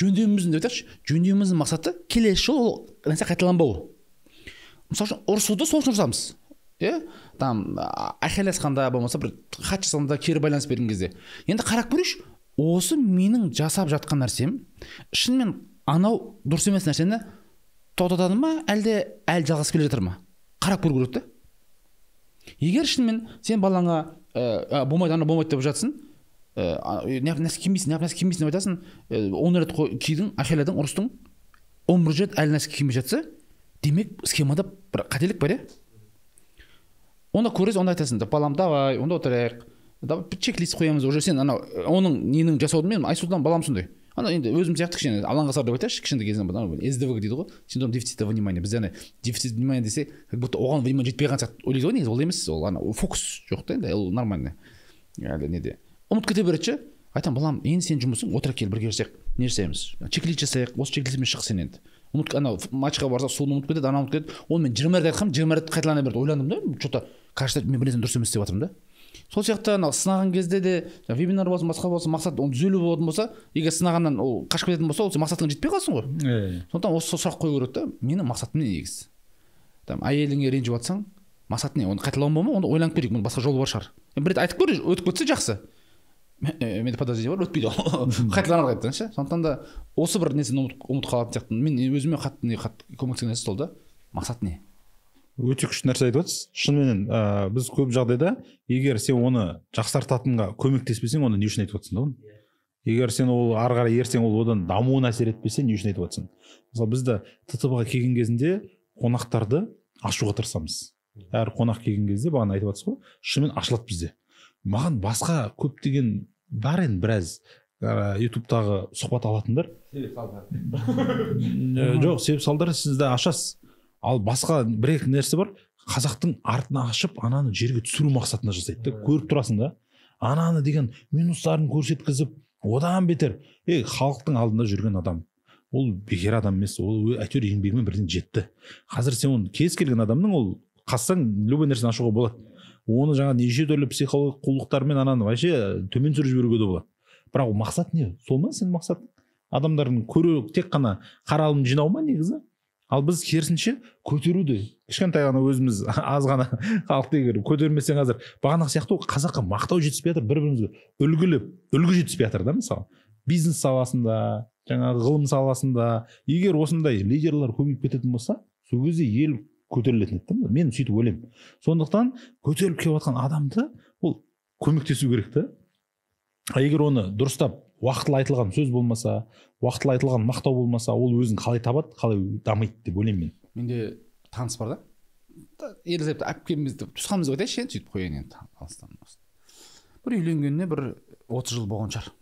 жөндеуіміздің деп айтайықшы жөндеуіміздің мақсаты келесі жолы ол нәрсе қайталанбау мысалы үшін ұрысуды сол үшін ұрысамыз иә там айқайласқанда болмаса бір хат жазғанда кері байланыс берген кезде енді қарап көрейікші осы менің жасап жатқан нәрсем шынымен анау дұрыс емес нәрсені тоқтатады ма әлде әлі жалғасып келе жатыр ма қарап көру керек та егер шынымен сен балаңа ә, болмайды анау болмайды деп жатсың ыыы э, нәрсе кимейсің нәрсе кимейсің деп айтасың э, он рет кидің айқайладың ұрыстың он бір рет әлі нәрсе кимей жатса демек схемада бір қателік бар иә онда көресің онда айтасың балам давай онда отырайық чек лист қоямыз уже сен анау оның ненің жасаудың мен айсұлтан балам сондай ана енді өзім сияқты кішкене алаңғасар деп айтайықшы кішкентай кезімнен сдв дейді ғой синдром дефицита внимания бізде ана дефицит внимания десе как будто оған внимание жетпей қалған сияқты ойлайды ғой негізі ол емес ол ана фокус жоқ та енді ол нормально әлі неде ұмытып кете береді ше айтамын балам енді сенің жұмысың отыра кел бірге жасайық не жасаймыз чек жасайық осы чек шық сен енді ұмыт анау матчқа барса соны ұмытып кетеді ананы ұмытып кетеді оны мен жиырма рет айтқанмын жиырма рет қайталана берді ойландым да че то кажется мен бір нәрсені дұрыс емес істеп жатырмын да сол сияқты анау сынаған кезде де вебинар болсын басқа болсын мақсат оны түзелу болатын болса егер сынағаннан ол қашып кететін болса ол сен мақсатыңа жетпей қаласың ғой иә сондықтан осы сұрақ қою керек та менің мақсатым не негізі там әйеліңе ренжіп жатсаң мақсат не оны бол болма онда ойланып көрейік мұның басқа жолы бар шығар бір рет айтып көр өтіп кетсе жақсы менде подозрение бар өтпейді ол [LAUGHS] қайталанады қайтадан ше сондықтан да осы бір нәрсені ұмытып қалатын сияқтымын мен өзіме қатты не қатты көмектескен нәрсе сол да мақсат не өте күшті нәрсе айтып отырсыз шыныменен ә, біз көп жағдайда егер сен оны жақсартатынға көмектеспесең онда не үшін айтып отырсың да оны иә. егер сен ол ары қарай ертең ол одан дамуына әсер етпесе не үшін айтып отырсың мысалы бізді ттб ға келген кезінде қонақтарды ашуға тырысамыз әр қонақ келген кезде бағана айтып жатсыз ғой шынымен ашылады бізде маған басқа көптеген бар енді біраз ютубтағы сұхбат алатындар [LAUGHS] жоқ себеп салдар сізді ашасыз ал басқа бір екі нәрсе бар қазақтың артын ашып ананы жерге түсіру мақсатында жасайды да көріп тұрасың да ананы деген минустарын көрсеткізіп одан бетер ей халықтың алдында жүрген адам ол бекер адам емес ол әйтеуір еңбегімен бірден жетті қазір сен оны кез келген адамның ол қазсаң любой нәрсені ашуға болады оны жаңа неше түрлі психологиялық қулықтармен ананы вообще төмен түсіріп жіберуге де болады бірақ ол мақсат не сол ма сенің мақсатың адамдардың көру тек қана қаралым жинау ма негізі ал біз керісінше көтеруді кішкентай ғана өзіміз [LAUGHS] аз ғана халықты егер көтермесең қазір бағанағы сияқты ғой қазаққа мақтау жетіспей жатыр бір бірімізге үлгілеп үлгі жетіспей жатыр да мысалы бизнес саласында жаңа ғылым саласында егер осындай лидерлар көбейіп кететін болса сол кезде ел көтерілетін еді да мен сөйтіп ойлаймын сондықтан көтеріліп келіп адамды ол көмектесу керек та егер оны дұрыстап уақытылы айтылған сөз болмаса уақытылы айтылған мақтау болмаса ол өзін қалай табады қалай дамиды деп ойлаймын мен менде таныс бар да ерлеп әпкеміз деп туысқанымыз деп айтайыншы енді сөйтіп қояйын енді алыстан бір үйленгеніне бір отыз жыл болған шығар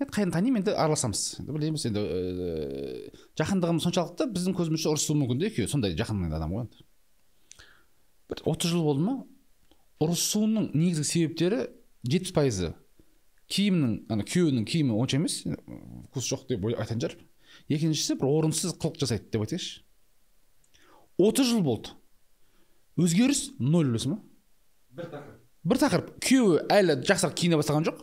енді қайдан танимын енді араласамыз енді білеміз енді жақындығымыз соншалықты біздің көзімізше ұрысуы мүмкін де екеуі сондай жақын адам ғой енді бір отыз жыл болды ма ұрысуының негізгі себептері жетпіс пайызы киімнің ана күйеуінің киімі онша емес вкус жоқ деп айтатын шығар екіншісі бір орынсыз қылық жасайды деп айтайықшы отыз жыл болды өзгеріс нөл білесің ба бір тақырып бір тақырып күйеуі әлі жақсырақ киіне бастаған жоқ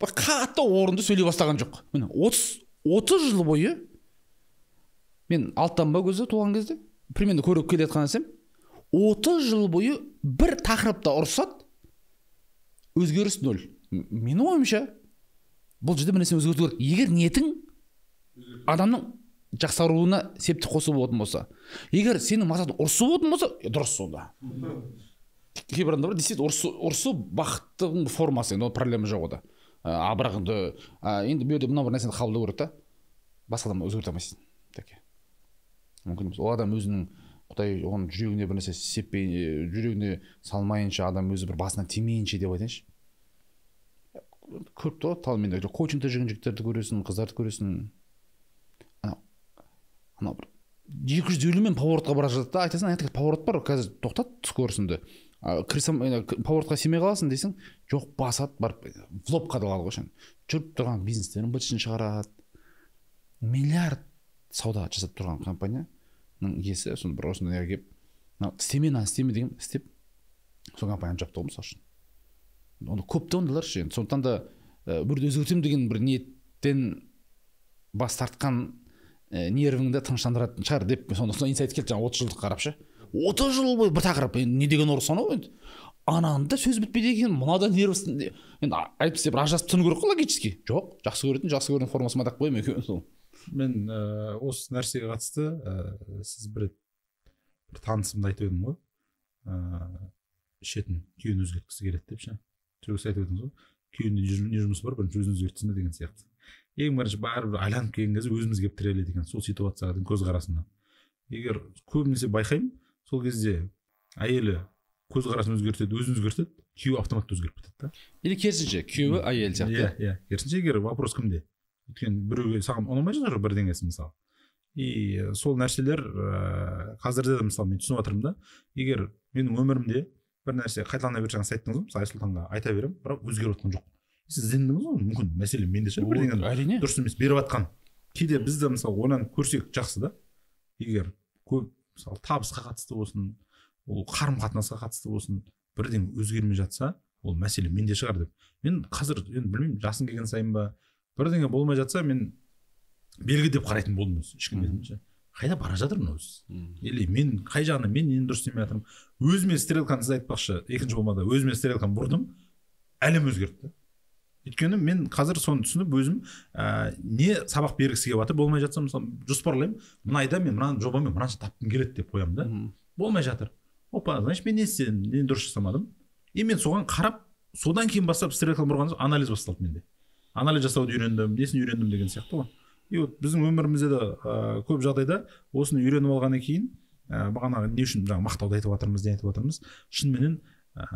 бір қатты орынды сөйлей бастаған жоқ міне отыз отыз жыл бойы мен алттан ба көзі туған кезде примерно көріп келе жатқан нәрсем отыз жыл бойы бір тақырыпта ұрысады өзгеріс нөл менің ойымша бұл жерде бір нәрсені өзгерту керек егер ниетің адамның жақсаруына септік қосу болатын болса егер сенің мақсатың ұрысу болатын болса дұрыс сонда кейбір адамдар бар действительно ұрысу бақыттың формасы енді ол проблема жоқ ода ә, а бірақ енді енді бұл жерде мынау бір нәрсені қабылдау керек та басқа адамды өзгерте алмайсың мүмкін емес ол адам өзінің құдай оның жүрегіне бір нәрсе сеппей жүрегіне салмайынша адам өзі бір басына тимейінше деп айтайыншы көріп тұр ғой талмен коучингте жүрген жігіттерді көресің қыздарды көресің анау анау бір екі жүз елумен поворотқа бара жатады да айтасың ана поворот бар қазір тоқтат скоростыңды кірсем поворотқа сүймей қаласың дейсің жоқ басады барып в лоб қадалады ғой жүріп тұрған бизнестерін быт шығарады миллиард сауда жасап тұрған компания иесі сон бір осындайға келіп мынау істеме мынаны істеме деген істеп сол компанияны жапты ғой мысалы үшін оны көп та ондайлар ше енді сондықтан да бір өзгертемін деген бір ниеттен бас тартқан ә, нервіңді тыныштандыратын шығар деп сонда инсайт келді жаңағы отыз жылдық қарап ше отыз жыл бойы бір тақырып енді не деген ұрыс анау енді ананың да сөзі бітпейді екен мынада да енді айтып істеп ажырасып тастану керек қой логически жоқ жақсы көретін жақсы көретін формасыма тақып қоямын екеуін сол мен ә, осы нәрсеге қатысты ә, сіз бір бір танысымды айтып едім ғой ыыы э, ішетін күйеуін өзгерткісі келеді деп ше сол кісі айтып едіңіз ғой күйінде не жұмысы бар бірінші өзін өзгертсін деген сияқты ең бірінші бәрібір айналып келген кезде өзіміз келіп тіреледі екен сол ситуацияға деген көзқарасына егер көбінесе байқаймын сол кезде әйелі көзқарасын өзгертеді өзін өзгертеді күйеуі автоматты өзгеріп кетеді да или керісінше күйеуі әйел сияқты иә иә керісінше егер вопрос кімде өйткені біреуге саған ұнамай жатыр бірдеңесі мысалы и э, сол нәрселер ыыы э, қазірде де мысалы мен түсініп жатырмын да егер менің өмірімде бір нәрсе қайталана бер жаңа сіз айттыңыз ғой мысалы айсұлтанға айта беремін бірақ өзгеріп жатқан жоқ сіз іздендіңіз ғой мүмкін мәселе менде шығар бірдеңе әрине дұрыс емес беріп жатқан кейде біз де мысалы ойланып көрсек жақсы да егер көп мысалы табысқа қатысты болсын ол қарым қатынасқа қатысты болсын бірдеңе өзгермей жатса ол мәселе менде шығар деп мен қазір енді білмеймін жасым келген сайын ба бірдеңе болмай жатса мен белгі деп қарайтын болдым ішкі қайда бара жатырмын өзі или мен қай жағынан мен нені дұрыс істемей жатырмын өзіме стрелканы сіз айтпақшы екінші болмада өзіме стрелканы бұрдым әлем өзгерді өйткені мен қазір соны түсініп өзім ә, не сабақ бергісі келіп жатыр болмай жатса мысалы жоспарлаймын мына айда мен мынаны жобамен мынанша тапқым келеді деп қоямын да болмай жатыр опа значит мен не істедім не дұрыс жасамадым и мен соған қарап содан кейін бастап стрелканы бұрған анализ басталды менде анализ жасауды үйрендім несін үйрендім деген сияқты ғой и вот біздің өмірімізде де ә, көп жағдайда осыны үйреніп алғаннан кейін ә, бағанағы не үшін жаңағы мақтауды айтып жатырмыз не айтып жатырмыз шыныменен ә,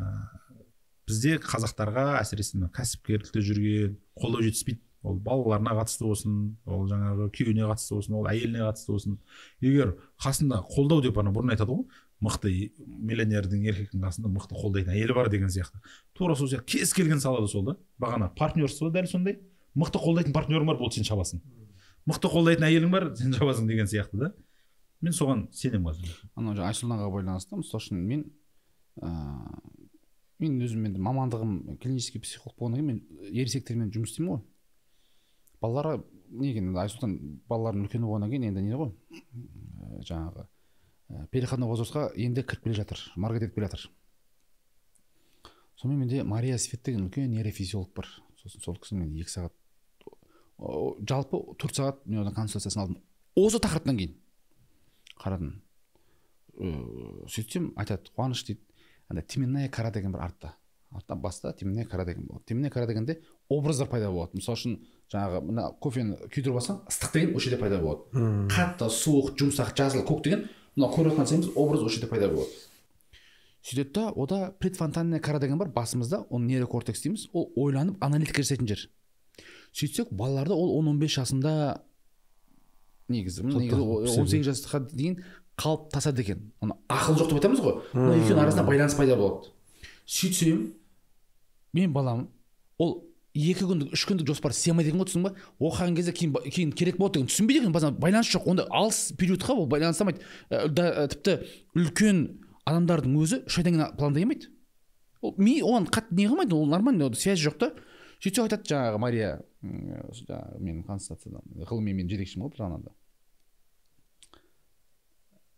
бізде қазақтарға әсіресе мына кәсіпкерлікте жүрген қолдау жетіспейді ол балаларына қатысты болсын ол жаңағы күйеуіне қатысты болсын ол әйеліне қатысты болсын егер қасында қолдау деп ана бұрын айтады ғой мықты миллионердің еркектің қасында мықты қолдайтын әйелі бар деген сияқты тура сол сияқты кез келген салада сол да бағана партнерство дәл сондай мықты қолдайтын партнерің бар болды сен шабасың мықты қолдайтын әйелің бар сен жабасың деген сияқты да мен соған сенемін қазір анау жаңа айсұлтанға байланысты мысалы үшін мен ыыы мен өзім енді мамандығым клинический психолог болғаннан кейін мен ересектермен жұмыс істеймін ғой балаларға неге екен енді айсұлтан балалардың үлкені болғаннан кейін енді не ғой жаңағы Э, переходной возрастқа енді кіріп келе жатыр маркет етіп келе жатыр сонымен менде мария свет деген үлкен нейрофизиолог бар сосын сол кісімен мен екі сағат жалпы төрт сағат мен одан консультациясын алдым осы тақырыптан кейін қарадым ыыы э, сөйтсем айтады қуаныш дейді андай теменная кара деген бір артта артта баста теменная кара деген болады теменная кара дегенде образдар пайда болады мысалы үшін жаңағы мына кофені күйдіріп алсаң ыстық деген осы жерде пайда болады қатты суық жұмсақ жасыл көк деген мынау көріп жатқан нәрсеміз образ осы жерде пайда болады сөйтеді да ода предфонтальная кора деген бар басымызда оны нейрокортекс дейміз ол ойланып аналитика жасайтын жер сөйтсек балаларда ол 10-15 жасында негізі негізі он сегіз жасқа дейін қалыптасады екен оны ақыл жоқ деп айтамыз ғой мына екеуінің арасында байланыс пайда болады сөйтсем мен балам ол екі күндік үш күндік жоспар істей екен ғой ба оқыған кезде кейін, кейін керек болады деген түсінбейді екен байланыс жоқ онда алыс периодқа ол алмайды ә, ә, тіпті үлкен адамдардың өзі үш айдан кейін пландай алмайды ол ми оған қатты не қылмайды ол нормально связь жоқ та сөйтсе айтады жаңағы мария жаңағы менің консультациядан ғылыми менің жетекшім ғой бір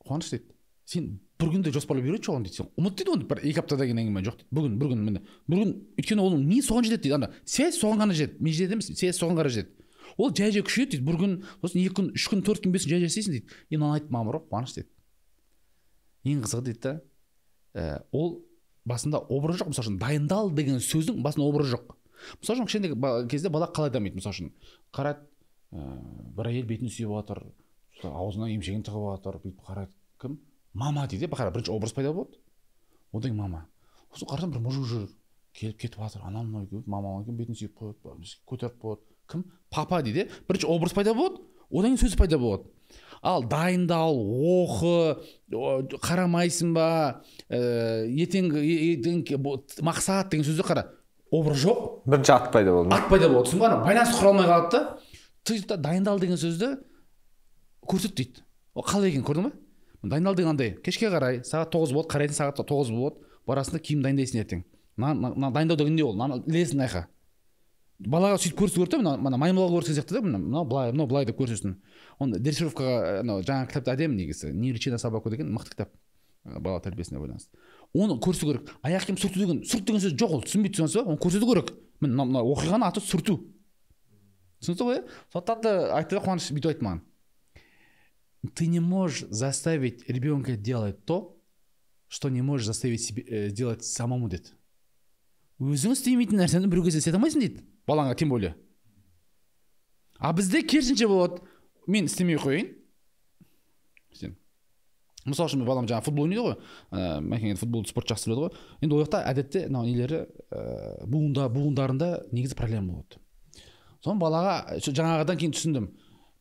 қуаныш дейді сен бір күнде жоспарлап үйретші оған дейді сен ұмытты дейді оны бір екі аптадан кейін әңгіме жоқ дейді бүгін бір күн міне бір күн өйткені оның не соған жетеді дейді ана связь соған ғана жетеді мен жетеді емес связь соған қарай жетеді ол жай жай күшейеді дейді бір күн сосын екі күн үш күн төрт күн бес күн жай жай істейсің дейді енді мынаны айтты маған ғой қуаныш дейді ең қызығы дейді да ол басында образ жоқ мысалы үшін дайындал деген сөздің басында образ жоқ мысалы үшін кішкентай кезде бала қалай дамиды мысалы үшін қарайды ыыы бір әйел бетін сүйіп жатыр аузына емшегін тығып жатыр бүйтіп қарайды кім мама дейді қара бірінші образ пайда болады одан кейін мама сосын қарасам бір мужик жүр келіп кетіп жатыр анау мынау келіп мама бетін сүйіп қояды көтеріп қояды кім папа дейді бірінші образ пайда болады одан кейін сөз пайда болады ал дайындал оқы қарамайсың ба ә, ертеңгі мақсат деген сөзді қара образ жоқ бірінші ат пайда болды ат пайда болады түсіндің ба байланыс құра алмай қалады да дайындал деген сөзді көрсет дейді ол қалай екенін көрдің ба дайындал андай кешке қарай сағат тоғыз болады қарайтын сағат тоғыз болады барасың да киім дайындайсың ертең мына дайындау деген не ол мынаны ілесің мына жаққа балаға сөйтіп көрсету керек та мына мына маймылға көрсеткен сияқты да мына мынау былай мынау былай деп көрсетсін оны дрессировкаға э, анау жаңағы кітапта әдемі негізі не личина собаку деген мықты кітап э, бала тәрбиесіне байланысты оны көрсету керек аяқ киім сүрту деген сүрт деген сөз жоқ ол түсінбейді түсінесіз ба оны көрсету керек міне мына мына оқиғаның аты сүрту түсінесіз ғой иә сондықтан да айтты да қуаныш бүйтіп айтты маған ты не можешь заставить ребенка делать то, что не можешь заставить себе, э, делать самому деді өзің істемейтін нәрсені біреуге істете алмайсың дейді балаңа тем более а бізде керісінше болады мен істемей қояйын сен мысалы үшін балам жаңағы футбол ойнайды ғой ыыы мәкең футбол спорт жақсы біледі ғой енді ол жақта әдетте мынау нелері э, буында буындарында негізі проблема болады соны балаға жаңағыдан кейін түсіндім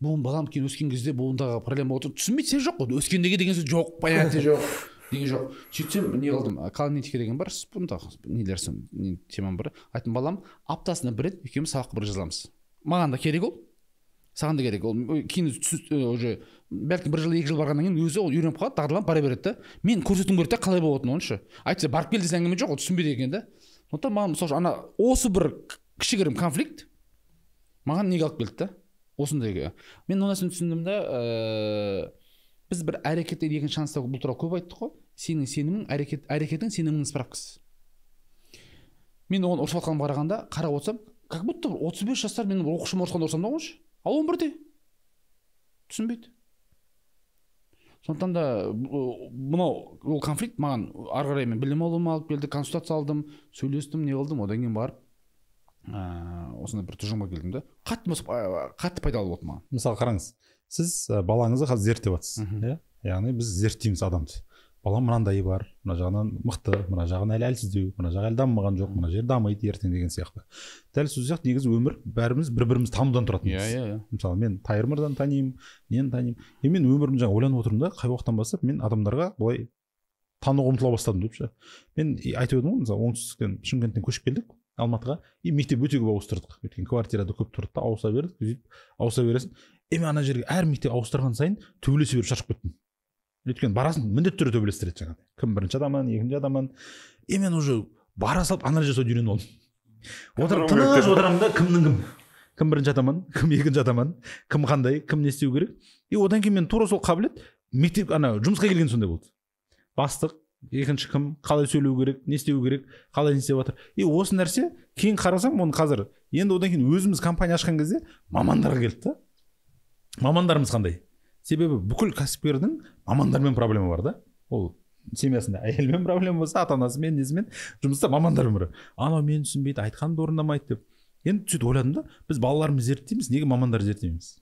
буын балам кейін өскен кезде буындағы проблема болып түсінбейді сен жоқ қой өскендегі деген сөз жоқ понятие жоқ деген жоқ сөйтсем не қылдым колонетика деген бар бұнда нелер темам бар айттым балам аптасына бір рет екеуміз сабаққа бірге жазыламыз маған да керек ол саған да керек ол кейін уже бәлкім бір жыл екі жыл барғаннан кейін өзі ол үйреніп қалады дағдыланып бара береді да мен көрсетуім керек та қалай болатынын оны ше айтса барып кел десе әңгіме жоқ ол түсінбейді екен да сондықтан маған мысалы үшін ана осы бір кішігірім конфликт маған неге алып келді да осындай мен мына нәрсені түсіндім да ә, біз бір әрекеттен екінші шанста бұл туралы көп айттық қой сенің сенімің әрекет әрекетің сенімнің справкасы мен оған ұрысып жатқанымға қарағанда қарап отырсам как будто бір отыз бес жасар мен оқушым ұрысқанда ұрсам да қойшы ал он бірде түсінбейді сондықтан да мынау ол конфликт маған ары қарай мен білім алуыма алып келді консультация алдым сөйлестім не қылдым одан кейін барып ыыы ә, осындай бір тұжырымға келдім да қатты ә, қатты пайдалы болды маған мысалы қараңыз сіз ә, балаңызды қазір зерттеп жатсыз иә яғни біз зерттейміз адамды балам мынандайы бар мына жағынан мықты мына жағын әлі әлсіздеу мына жағы әлі дамымаған жоқ мына жері дамиды ертең деген сияқты дәл сол сияқты негізі өмір бәріміз бір бірімізді танудан тұратын иә иә иә мысалы мен тайыр мырзаны танимын нені танимын и мен өмірімді жаңа ойланып отырмын да қай уақыттан бастап мен адамдарға былай тануға ұмтыла бастадым деп ше мен айтып едім ғой мысалы оңтүстіктен шымкенттен көшіп келдік алматыға и мектеп өте көп ауыстырдық өйткені квартирада көп тұрды да ауыса бердік сөйтіп ауыса бересің и мен ана жерге әр мектеп ауыстырған сайын төбелесе беріп шаршап кеттім өйткені барасың міндетті түрде төбелестіреді жаңағыдай кім бірінші адаман екінші адаман и мен уже бара салып анализ жасауды үйреніп алдым отырып тыныш отырамын да кімнің кім кім бірінші атаман кім екінші атаман кім қандай кім не істеу керек и одан кейін мен тура сол қабілет мектеп ана жұмысқа келген сондай болды бастық екінші кім қалай сөйлеу керек не істеу керек қалай не істеп жатыр и осы нәрсе кейін қарасам оны қазір енді одан кейін өзіміз компания ашқан кезде мамандарға келді да мамандарымыз қандай себебі бүкіл кәсіпкердің мамандармен проблема бар да ол семьясында әйелмен проблема болса ата анасымен несімен жұмыста мамандар бар анау мені түсінбейді айтқанымды орындамайды деп енді сөйтіп ойладым да біз балаларымызды зерттейміз неге мамандарды зерттемейміз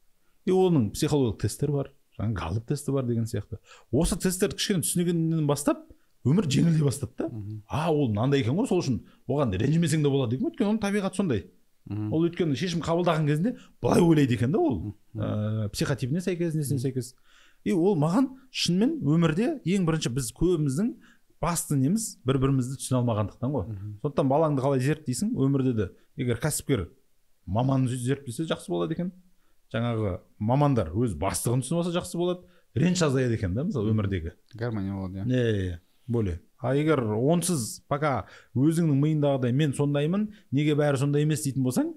и оның психологиялық тесттер бар жаңағы галып тесті бар деген сияқты осы тесттерді кішкене түсінгеннен бастап өмір жеңілдей бастады да а ол мынандай екен ғой сол үшін оған ренжімесең де болады екен өйткені оның табиғаты сондай ол өйткені шешім қабылдаған кезінде былай ойлайды екен да ол ә, психотипіне сәйкес несіне сәйкес и ол маған шынымен өмірде ең бірінші біз көбіміздің басты неміз бір бірімізді түсіне алмағандықтан ғой сондықтан балаңды қалай зерттейсің өмірде де егер кәсіпкер маманын зерттесе жақсы болады екен жаңағы мамандар өз бастығын түсініп алса жақсы болады реніш азаяды екен да мысалы өмірдегі гармония болады иә иә иә более а егер онсыз пока өзіңнің миыңдағыдай мен сондаймын неге бәрі сондай емес дейтін болсаң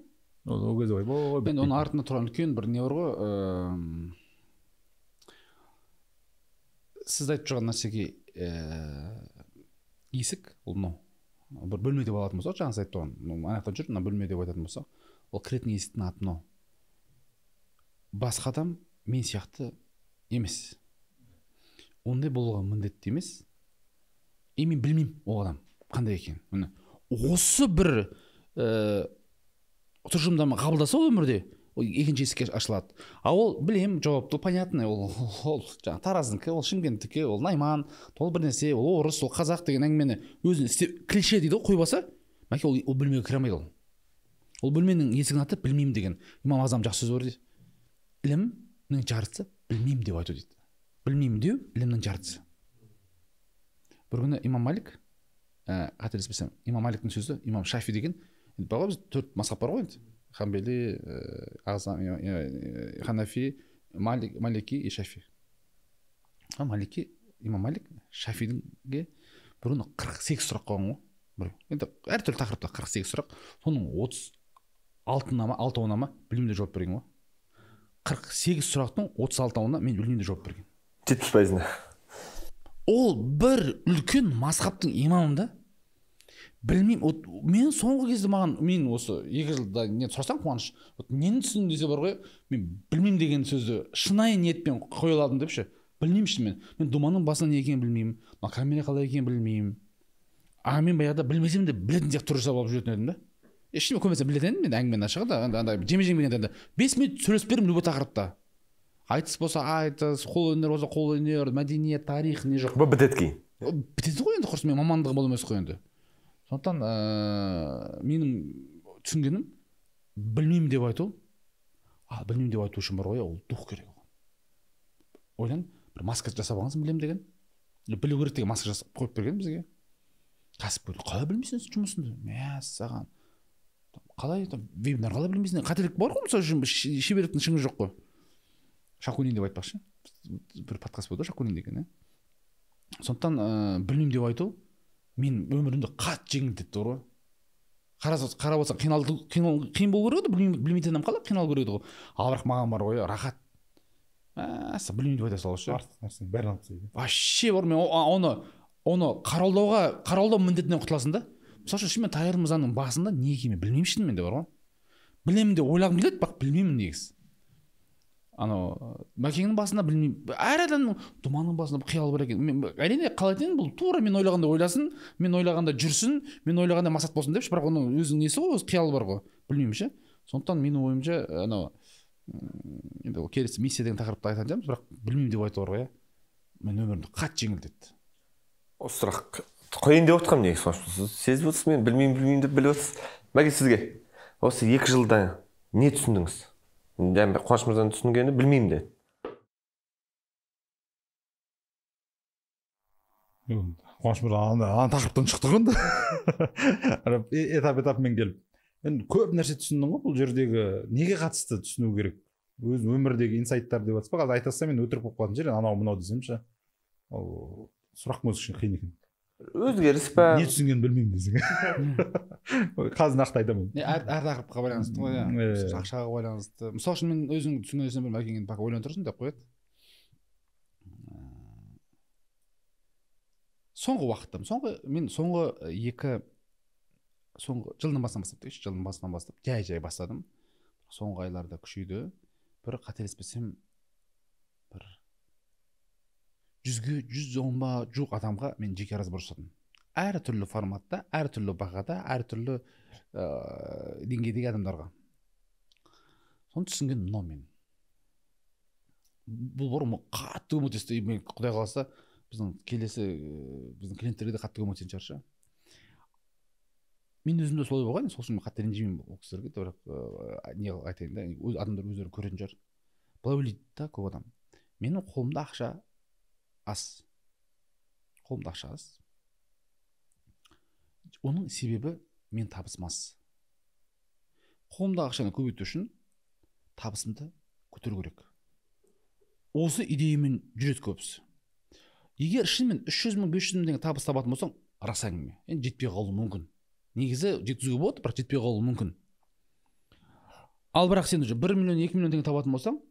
ол кезде ойбой енді оның артында тұрған үлкен бір не бар ғой сіз айтып тұрған нәрсеге есік ол мынау бір бөлме деп алатын болсақ жаңа сіз айтып тұрған ана жақтан жүр мына бөлме деп айтатын болсақ ол кіретін есіктің аты мынау басқа адам мен сияқты емес ондай болуға міндетті емес и мен білмеймін ол адам қандай екенін міне осы бір ііі э, тұжырымдама қабылдаса ол өмірде ол екінші есік ашылады ал ол білем жауапты понятно ол ол жаңағы тараздікі ол шымкенттікі ол найман ол бірнәрсе ол орыс ол қазақ деген әңгімені өзін істеп клише дейді ғой қойып алса мәке ол, ол бөлмеге кіре алмайды ол ол бөлменің есігін атып білмеймін деген имам азам жақсы сөз бар дейді ілімнің жартысы білмеймін деп айту дейді білмеймін деу ілімнің жартысы бір күні имам малик ә, қателеспесем имам маликтің сөзі имам шафи деген енді баға біз төрт мазхаб бар ғой енді хамбели ә, ә, ханафи малик малики и шафи а малики имам малик шафидіңге бір күні қырық сегіз сұрақ қойған ғой бір енді әртүрлі тақырыпта қырық сегіз сұрақ соның отыз алтына ма алтауына ма білмеймін деп жауап берген ғой қырық сегіз сұрақтың отыз алтауына мен білмеймін деп жауап берген жетпіс пайызына ол бір үлкен мазхабтың имамы да білмеймін вот мен соңғы кезде маған мен осы екі жылда не сұрасаң қуаныш вот нені түсіндім десе бар ғой мен білмеймін деген сөзді шынайы ниетпен қоя аладым деп ше білмеймін шынымен мен думанның басында не екенін білмеймін мына камера қалай екенін білмеймін а мен баяғыда білмесем де білетін сияқты түр жасап алып жүретін едім да ештеңе көбінесе білетін едім енді әңгімені шығады андай жеме жеңбегенде бес минут сөйлесіп бердім любой тақырыпта айтыс болса айтыс э, қолөнер болса қолөнер мәдениет тарих не жоқ бітеді кейін бітеді ғой енді құрсын менің мамандығым ол емес қой енді сондықтан ә, менің түсінгенім білмеймін деп айту ал білмеймін деп айту үшін бар ғой ол дух керек оған ойлаң бір маска жасап алғансың білемін деген білу керек деген маска жасап қойып берген бізге кәсіпкер қалай білмейсің сен жұмысыңды мәссаған қалай там вебинар қалай білмейсің қателік бар ғой мысалы үшін шеберліктің шыңы жоқ қой шакунин деп айтпақшы бір подкаст болды шакунин деген иә сондықтан ыыы э, ә, білмеймін деп айту мен өмірімді қатты жеңілдетті бар ғой қарап отырсаң қиналды қиын болу керек еді білмейтін адам қалай қиналу керек еді ғой ал бірақ маған бар ғой рахат мәссаған білмеймін деп айта салушы артық нәрсенің бәрін алып тастайды вообще бар мен оны оны қаралдауға қаралдау міндетінен құтыласың да мысалы үшін шынымен тайыр мырзаның басында не екенін мен білмеймін шынымен де бар ғой білемін деп ойлағым келеді бірақ білмеймін негізі анау мәкеңнің басында білмеймін әр адамның думанның басында қиял бар екен мен әрине қалайтын едім бұл тура мен ойлағандай ойласын мен ойлағанда жүрсін мен ойлағанда мақсат болсын депші бірақ оның өзінің несі ғой өз қиялы бар ғой білмеймін ше сондықтан менің ойымша анау енді ол келесі миссия деген тақырыпты айтатын шығармыз бірақ білмеймін деп айтуға ғой иә мен өмірімді қатты жеңілдетті осы сұрақ қояйын деп отырғанмын негізі сіз сезіп отырсыз мен білмеймін білмеймін деп біліп отырсыз мәке сізге осы екі жылда не түсіндіңіз жаңа қуаныш мырзаның түсінгені білмеймін деді қуаныш мырза ана тақырыптан шықты ғой енді этап этапымен келіп енді көп нәрсе түсіндің ғой бұл жердегі неге қатысты түсіну керек өз өмірдегі инсайттар деп жатсыз ба қазір айта салсам мен өтірік болып қалатын шығар анау мынау десем ше ол сұрақ өзі үшін қиын екен өзгеріс па не түсінгенін білмеймін десең [LAUGHS] қазір нақты айта алмаймын әр тақырыпқа байланысты ғой иә ақшаға байланысты мысалы үшін мен өзің түсінген нәрсені білмеймін әкең енді пока ойланып тұрсың деп қояды соңғы уақытта соңғы мен соңғы екі соңғы жылдың басынан бастап дейікші жылдың басынан бастап жай жай бастадым соңғы айларда күшейді бір қателеспесем жүзге жүз ба жуық адамға мен жеке разбор жасадым әртүрлі форматта әртүрлі бағада әртүрлі ә, э, деңгейдегі адамдарға соны түсінген мынау мен бұл бұрын қатты көмектесті мен құдай қаласа біздің келесі э, біздің клиенттерге де қатты көмектесетін шығар ше мен өзім де солай болған сол үшін мен қатты ренжімеймін ол кісілерге бірақ э, не айтайын да өз адамдар өздері көретін шығар былай ойлайды да көп адам менің қолымда ақша аз қолымда ақша аз оның себебі мен табысым аз қолымдағы ақшаны көбейту үшін табысымды көтеру керек осы идеямен жүреді көбісі егер шынымен үш жүз мың бес жүз мың деген табыс табатын болсаң рас әңгіме енді жетпей қалуы мүмкін негізі жеткізуге болады бірақ жетпей қалуы мүмкін ал бірақ сен уже бір миллион екі миллион теңге табатын болсаң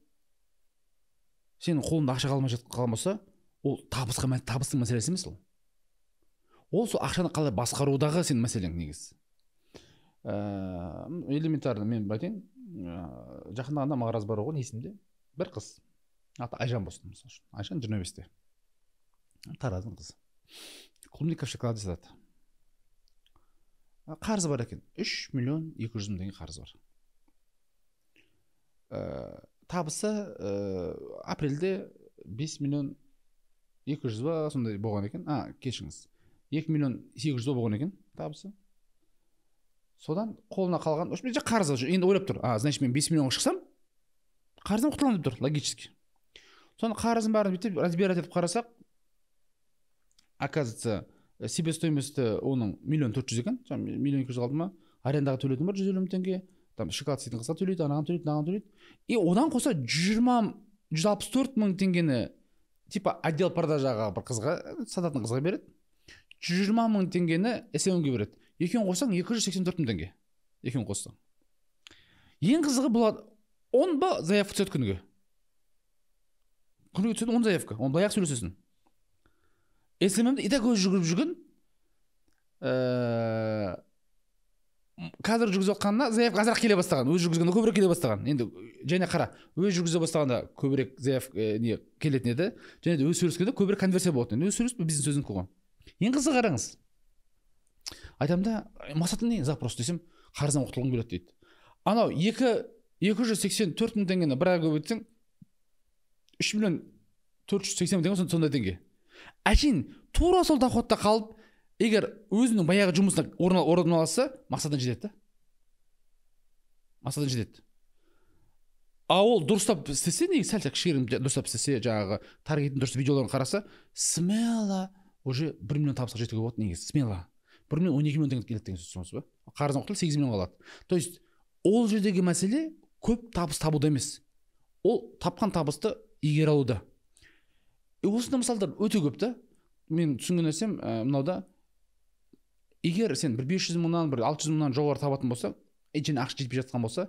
сенің қолыңда ақша қалмай қалған болса ол табысқа табыстың мәселесі емес ол ол сол ақшаны қалай басқарудағы сен мәселең негізі ыыы элементарно мен айтайын ыыы жақында ғана маған бар болған есімде бір қыз аты айжан болсын мысалы үшін айжан жиырма бесте тараздың қызы клубника в шоколаде сатады қарызы бар екен үш миллион екі жүз мың теңге қарызы бар ә, табысы ә, апрельде бес миллион екі жүз ба сондай болған екен а кешіріңіз екі миллион сегіз жүз болған екен табысы содан қолына қалған в общем қарыз енді ойлап тұр а значит мен бес миллионға шықсам қарыздан құтыламын деп тұр логически соны қарызын бәрін бүйтіп разбирать етіп қарасақ оказывается э, себестоимости оның миллион төрт жүз екен миллион екі жүз қалды ма арендаға төлейтін бар жүз елу мың теңге там шоколад істейтін қызға төлейді анаған төлейді мынаған төлейді и одан қоса жиырма жүз алпыс төрт мың теңгені типа отдел продажаға бір қызға э, сататын қызға береді жүз жиырма мың теңгені смге береді екеуін қоссаң екі жүз сексен төрт мың теңге екеуін қоссаң ең қызығы бұлар он ба заявка түседі күніге күніге түседі он заявка он былай ақ сөйлесесің сммде и так өзі жүгіріп жүрген ыыы э, қазір жүргізіп жатқанына заявка азырақ келе бастаған өзі жүргізгенде көбірек келе бастаған енді және қара өзі жүргізе бастағанда көбірек заявка не келетін еді және де өзі сөйлескенде көбірек конверсия болатын өзі сөйлесіп біздің сөзімізді қылған ең қызығы қараңыз айтамын да мақсатың не запрос десем қарыздан құтылғым келеді дейді анау екі екі жүз сексен төрт мың теңгені бір айға көбейтсең үш миллион төрт жүз сексен мың теңге сондай теңге әшейін тура сол доходта қалып егер өзінің баяғы жұмысына орналасса мақсатына жетеді да мақсатына жетеді а ол дұрыстап істесе негізі сәл сәл кішігірім дұрыстап істесе жаңағы таргетін дұрыс видеоларын қараса смело уже бір миллион табысқа жетуге болады негізі смело бір миллион он екі миллион теңге келеді деген сөз түсініңіз ба қарызын құтылып сегіз миллион қалады то есть ол жердегі мәселе көп табыс табуда емес ол тапқан табысты игере алуда и осындай мысалдар өте көп та мен түсінген нәрсем э, мынау да егер сен бір бес жүз мыңнан бір алты жүз мыңнан жоғары табатын болсаң және ақша жетпей жатқан болса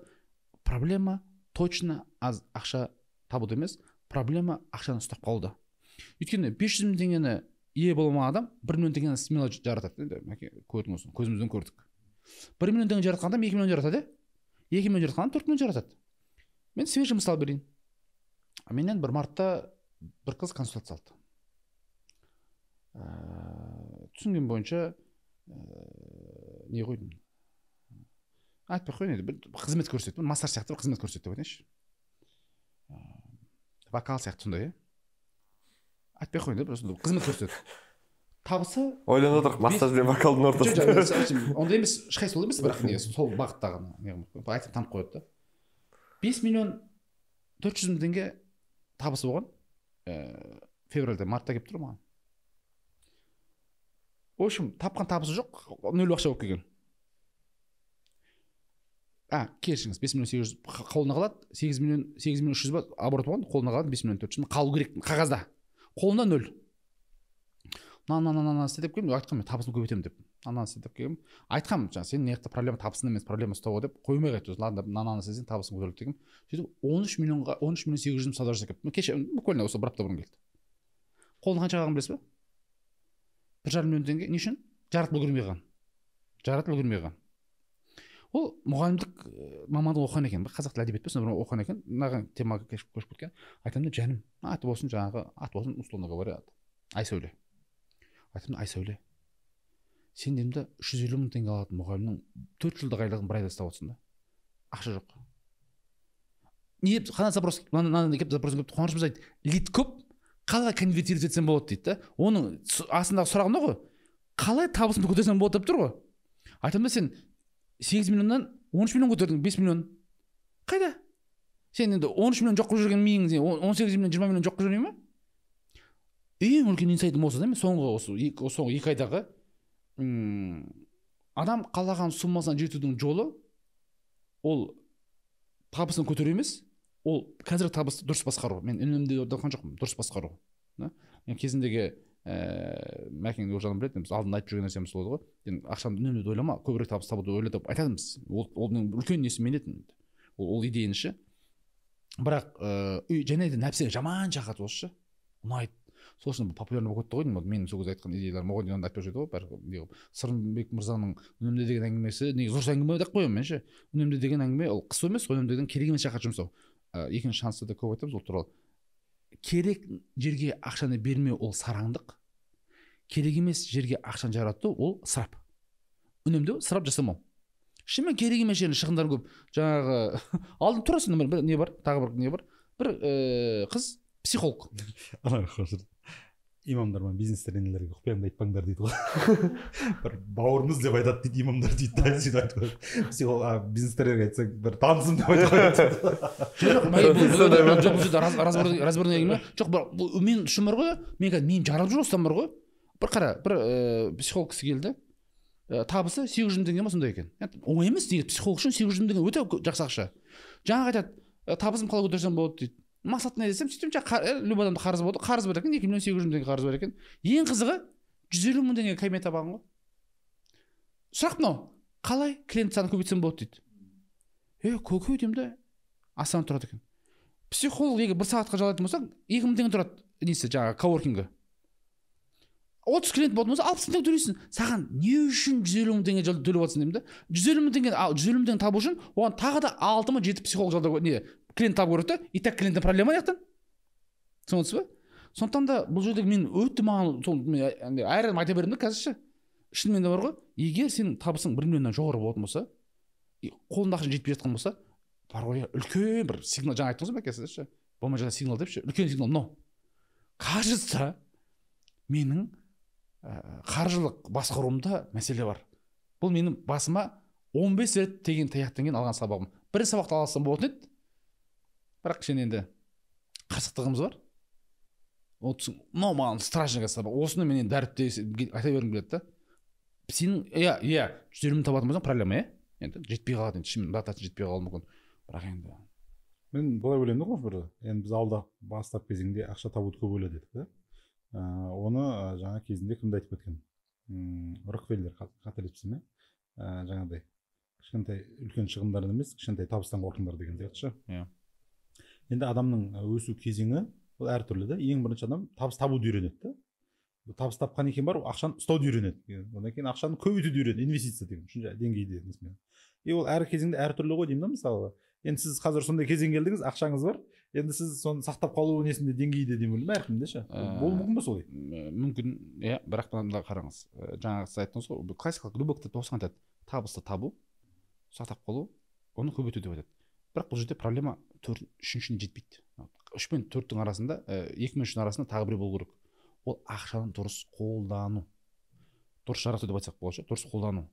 проблема точно аз ақша табуда емес проблема ақшаны ұстап қалуда өйткені бес жүз мың теңгені ие бола алмаған адам бір миллион теңгені смело жаратады енді көрдің осыны көзімізбен көрдік бір миллион теңге жаратқан адам екі миллион жаратады иә екі миллион жаратқан адам төрт миллион жаратады мен свежий мысал берейін менен бір мартта бір қыз консультация алды ыыы э, түсінгенім бойынша не қойдым айтпай ақ қояйын енді бір қызмет көрсету массаж сияқты бір қызмет көрсетті деп айтайыншы вокал сияқты сондай иә айтпай ақ қояйын да просто қызмет көрсетеді табысы ойланып отырмық массаж бен вокалдың ортасы ондай емес ешқайсысы ол емес бірақ не сол бағыттағы айтып танып қояды да бес миллион төрт жүз мың теңге табысы болған ыыы февральда мартта келіп тұр маған в общем тапқан табысы жоқ нөл ақша болып келген а кешіріңіз бес миллион сегіз жүз қолына қалады сегіз миллион сегіз миллион үш жүз ба оборот болған қолына қалады бес миллион төрт жүз қалу керек қағазда қолында нөл мынаны мынаны мынаны деп келдім айтқанмын мен табысымды көбейтемін деп ананы істе деп келгенмін айтқанмын жаңағы мына жақта проблема табысың емес проблема ұстау деп қоймай қайтты ладно мынаны істесең табысың көтеріледі дегенмін сөйтіп он үш миллионға он үш миллион сегіз жүз мың сауда жасап кеттім кеше буквально осы бір апта бұрын келді қолына қанша қалғанын білесіз ба бір жарым миллион теңге не үшін жаратып үлгермей қалған жаратып үлгермей қалған ол мұғалімдік э, мамандық оқыған екен қазақ тілі әдебиет пе оқыған екен мынаған темаға көшіп кеткен айтамын да жаным аты болсын жаңағы аты болсын условно говоря айсәуле айтамын айсәуле сен деймін да үш жүз елу мың теңге алатын мұғалімнің төрт жылдық айлығын бір айда ұстап отырсың да ақша жоқ не қандай запрос мынандай келіп запрос келіп қуанышымыз айт лид көп қалай конвертировать етсем болады дейді да оның астындағы сұрағы мынау ғой қалай табысымды көтерсем болады деп тұр ғой айтамын да сен сегіз миллионнан он үш миллион көтердің бес миллион қайда сен енді он үш миллион жоқ қылып жүрген миың он сегіз миллион жиырма миллион жоқ қылып жүрмей ма ең үлкен инсайтым осы да мен соңғы осы соңғы екі айдағы м адам қалаған суммасына жетудің жолы ол табысын көтеру емес ол қазіргі табысты дұрыс басқару мен үнемдеу деп жоқпын дұрыс басқару да мен кезіндегі ііі э, мәкең ол жағын біледі біз алдында айтып жүрген нәрсеміз сол еді ғой сен ақшаны үнемдеуді ойлама көбірек табыс табуды ойла деп айтатынбыз ол оның үлкен несі едім ол, ол идеяны ше бірақ ыыы э, үй және де нәпсіге жаман жағады осы ше ұнайды сол үшін популярный болып кетті ғой деймін менің сол кезде айтқан идеяларым оған дейін айтпаушы еді ғой бәрі не қылып сырымбек мырзаның үнемде деген әңгімесі негізі дұрыс әңгіме деп қоямын мен ше үнемде деген әңгіме ол қысу емес деген керек емес жаққа жұмсау ә, екінші шансты да көп айтамыз ол туралы керек жерге ақшаны бермеу ол сараңдық керек емес жерге ақшаны жарату ол ысырап үнемдеу ысырап жасамау шынымен керек емес жердің шығындар көп жаңағы [LAUGHS] алдын тура не бар тағы бір не бар бір ііі э, қыз психолог [LAUGHS] имамдар мен бизнес тренерлерге құпиямды айтпаңдар дейді ғой [LAUGHS] бір бауырымыз деп айтады дейді имамдар дейді да сөйтіп айтып психолог бизнес тренерге айтсаң бір танысым деп айтып разборный әңгіме жоқ бұл мен үшін бар ғой мен қазір миым жарылып жүр осыдан бар ғой бір қара бір э, психолог кісі келді э, табысы сегіз жүз мың теңге ма сондай екен оңай емес негізі психолог үшін сегіз жүз мың теңге өте жақсы ақша жаңағы айтады «Э, табысым қалай көтерсем болады дейді мақсаты не десем сөйтсем любой адамда қарыз болды қарыз бар екен екі миллион сегіз жүз мың теңге қарыз бар екен ең қызығы жүз елу мың теңге кабинет алған ғой сұрақ мынау қалай клиент санын көбейтсем болады дейді е көке деймін да астана тұрады екен психолог егер бір сағатқа жалайтын болса екі мың теңге тұрады несі жаңағы коворкингі отыз клиент болатын болса алпыс мың теңге төлейсің саған не үшін жүз елу мың теңге төлеп жатрсың деймін да жүз елу мың теңге жүз елу мың теңге табу үшін оған тағы да алты ма жеті психолог жалдау не клиент табу керек та и так клиенттен проблема ана жақтан түсініп ба сондықтан да бұл жерде мен өте маған сол әр адам айта беремін да қазір ше шынымен де бар ғой егер сенің табысың бір миллионнан жоғары болатын болса қолыңда ақшаң жетпей жатқан болса бар ғой үлкен бір сигнал жаңа айттыңыз ғой бәке сіз ше болмай жатқан сигнал депші үлкен сигнал но кажется менің э, қаржылық басқаруымда мәселе бар бұл менің басыма 15 рет теген таяқтан кейін алған сабағым бір сабақты ала алсам болатын еді бірақ кішкене енді қырсықтығымыз бар ол мынау маған страшно қазір осыны мен енді дәріптей айта бергім келеді да сенің иә иә жүз мың табатын болсаң проблема иә енді жетпей қалады енді шынымен датасы жетпей қалуы мүмкін бірақ енді мен былай ойлаймын да бір енді біз алда бастап кезеңде ақша табуды көп ойла дедік да ә, оны ә, жаңа кезінде кімді айтып кеткен рокфеллер қателеспесем иә ә, жаңағыдай кішкентай үлкен шығындардан емес кішкентай табыстан қорқыңдар деген сияқты ше иә енді адамның өсу кезеңі ол әртүрлі да ең бірінші адам табыс табуды үйренеді да табыс тапқаннан кейін барып ақшаны ұстауды үйренеді одан кейін ақшаны көбейтуді үйренеді инвестиция деген үшінші деңгейде несімен и ол әр кезеңде әртүрлі ғой деймін да мысалы енді сіз қазір сондай кезең келдіңіз ақшаңыз бар енді сіз соны сақтап қалу несінде деңгейде деп ойлаймын әркімде ше болуы мүмкін ба солай мүмкін иә бірақ мына қараңыз жаңағы сіз айттыңыз ғой классикалық кітапта осыған айтады табысты табу сақтап қалу оны көбейту деп айтады бірақ бұл жерде проблема төрт үшіншінің жетпейді үш пен төрттің арасында э, екі мен үштің арасында тағы біреу болу керек ол ақшаны дұрыс қолдану дұрыс жарату деп айтсақ болады дұрыс қолдану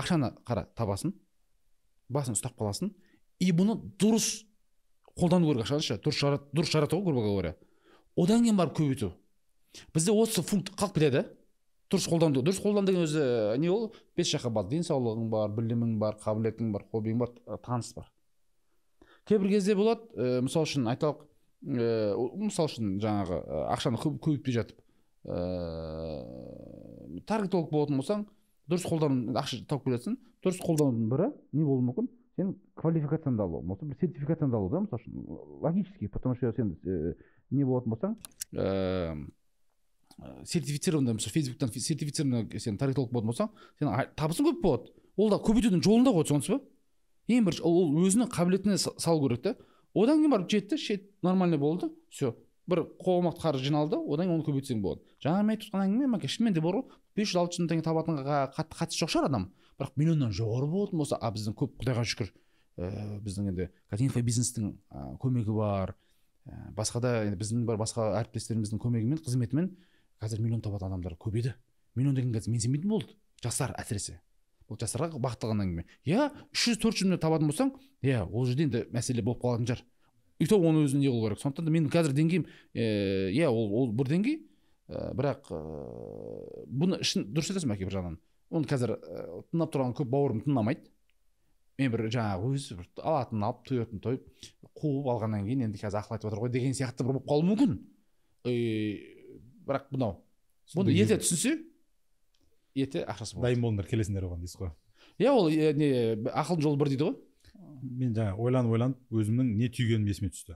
ақшаны қара табасың басын ұстап қаласың и бұны дұрыс қолдану керек ақшаны ше дұрыс дұрыс жарату ғой грубо говоря одан кейін барып көбейту бізде осы функт қалып кетеді дұрыс қолдану дұрыс қолдан деген өзі э, не ол бес жаққа бар денсаулығың бар білімің бар қабілетің бар хоббиің бар таныс бар кейбір кезде болады ә, э, мысалы үшін айталық ә, э, мысалы үшін жаңағы э, ақшаны көбейтпей жатып ыыы таргетолог болатын болсаң дұрыс қолдану ақша тауып келе жатсың дұрыс қолданудың бірі не болуы мүмкін сен квалификацияңды алу болмаса бір сертификацияңды алу да мысалы үшін логически потому что сен ә, не болатын болсаң ыыы ә, сертифицированный мысалы фейсбуктан сертифицированный сен таргетолог болатын болсаң сенің табысың көп болады ол да көбейтудің жолында ғой сонысы ба ең бірінші ол өзінің қабілетіне салу керек та одан кейін барып жетті шет нормально болды все бір қомақты қаржы жиналды одан кейін оны көбейтсең болады жаңағы мен айтып отқан әңгіме мәке шынымен де бар ғой бес жүз алты жүз мың теңге табатынға қатты қатысы жоқ шығар адам бірақ миллионнан жоғары болатын болса а біздің көп құдайға шүкір ә, біздің енді қазір инфобизнестің ә, көмегі бар ә, басқа да енді біздің бар басқа әріптестеріміздің көмегімен қызметімен қазір миллион табатын адамдар көбейді миллион деген қазір менсінбейтін болды жастар әсіресе ол жастарға бағытталған әңгіме иә үш жүз төрт жүз мың табатын болсаң иә ол жерде енді мәселе болып қалатын шығар и то оны өзі не қылу керек сондықтан да менің қазір деңгейім э, иә ол ол бір деңгей ә, бірақ ә, бұны шын дұрыс айтасың мәке бір жағынан оны қазір ә, тыңдап тұрған көп бауырым тыңдамайды мен бір жаңағы өзі бір алатын алып тоятын тойып қуып алғаннан кейін енді қазір ақыл айтып жатыр ғой деген сияқты бір болып қалуы мүмкін бірақ мынау бұны ерте түсінсе Ете ақшасы болады дайын болыңдар келесіңдер оған дейсіз ғой иә ол не ақылдың жолы бір дейді ғой мен жаңа ойланып ойланып өзімнің не түйгенім есіме түсті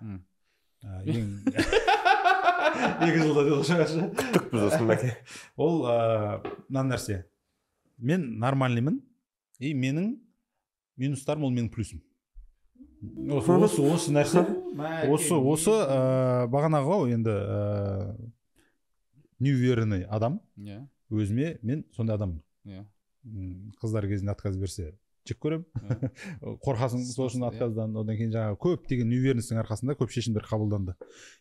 ең [LAUGHS] екі жылда деді ғой күттік біз осында ол мына нәрсе мен нормальныймын и менің минустарым ол менің плюсім осы осы осы нәрсе осы осы бағанағы ғой енді неуверенный адам иә өзіме мен сондай адаммын иә қыздар кезінде отказ берсе жек көремін иә. [LAUGHS] қорқасың сол үшін иә. отказдан одан кейін жаңағы көптеген неуверенностьтың арқасында көп шешімдер қабылданды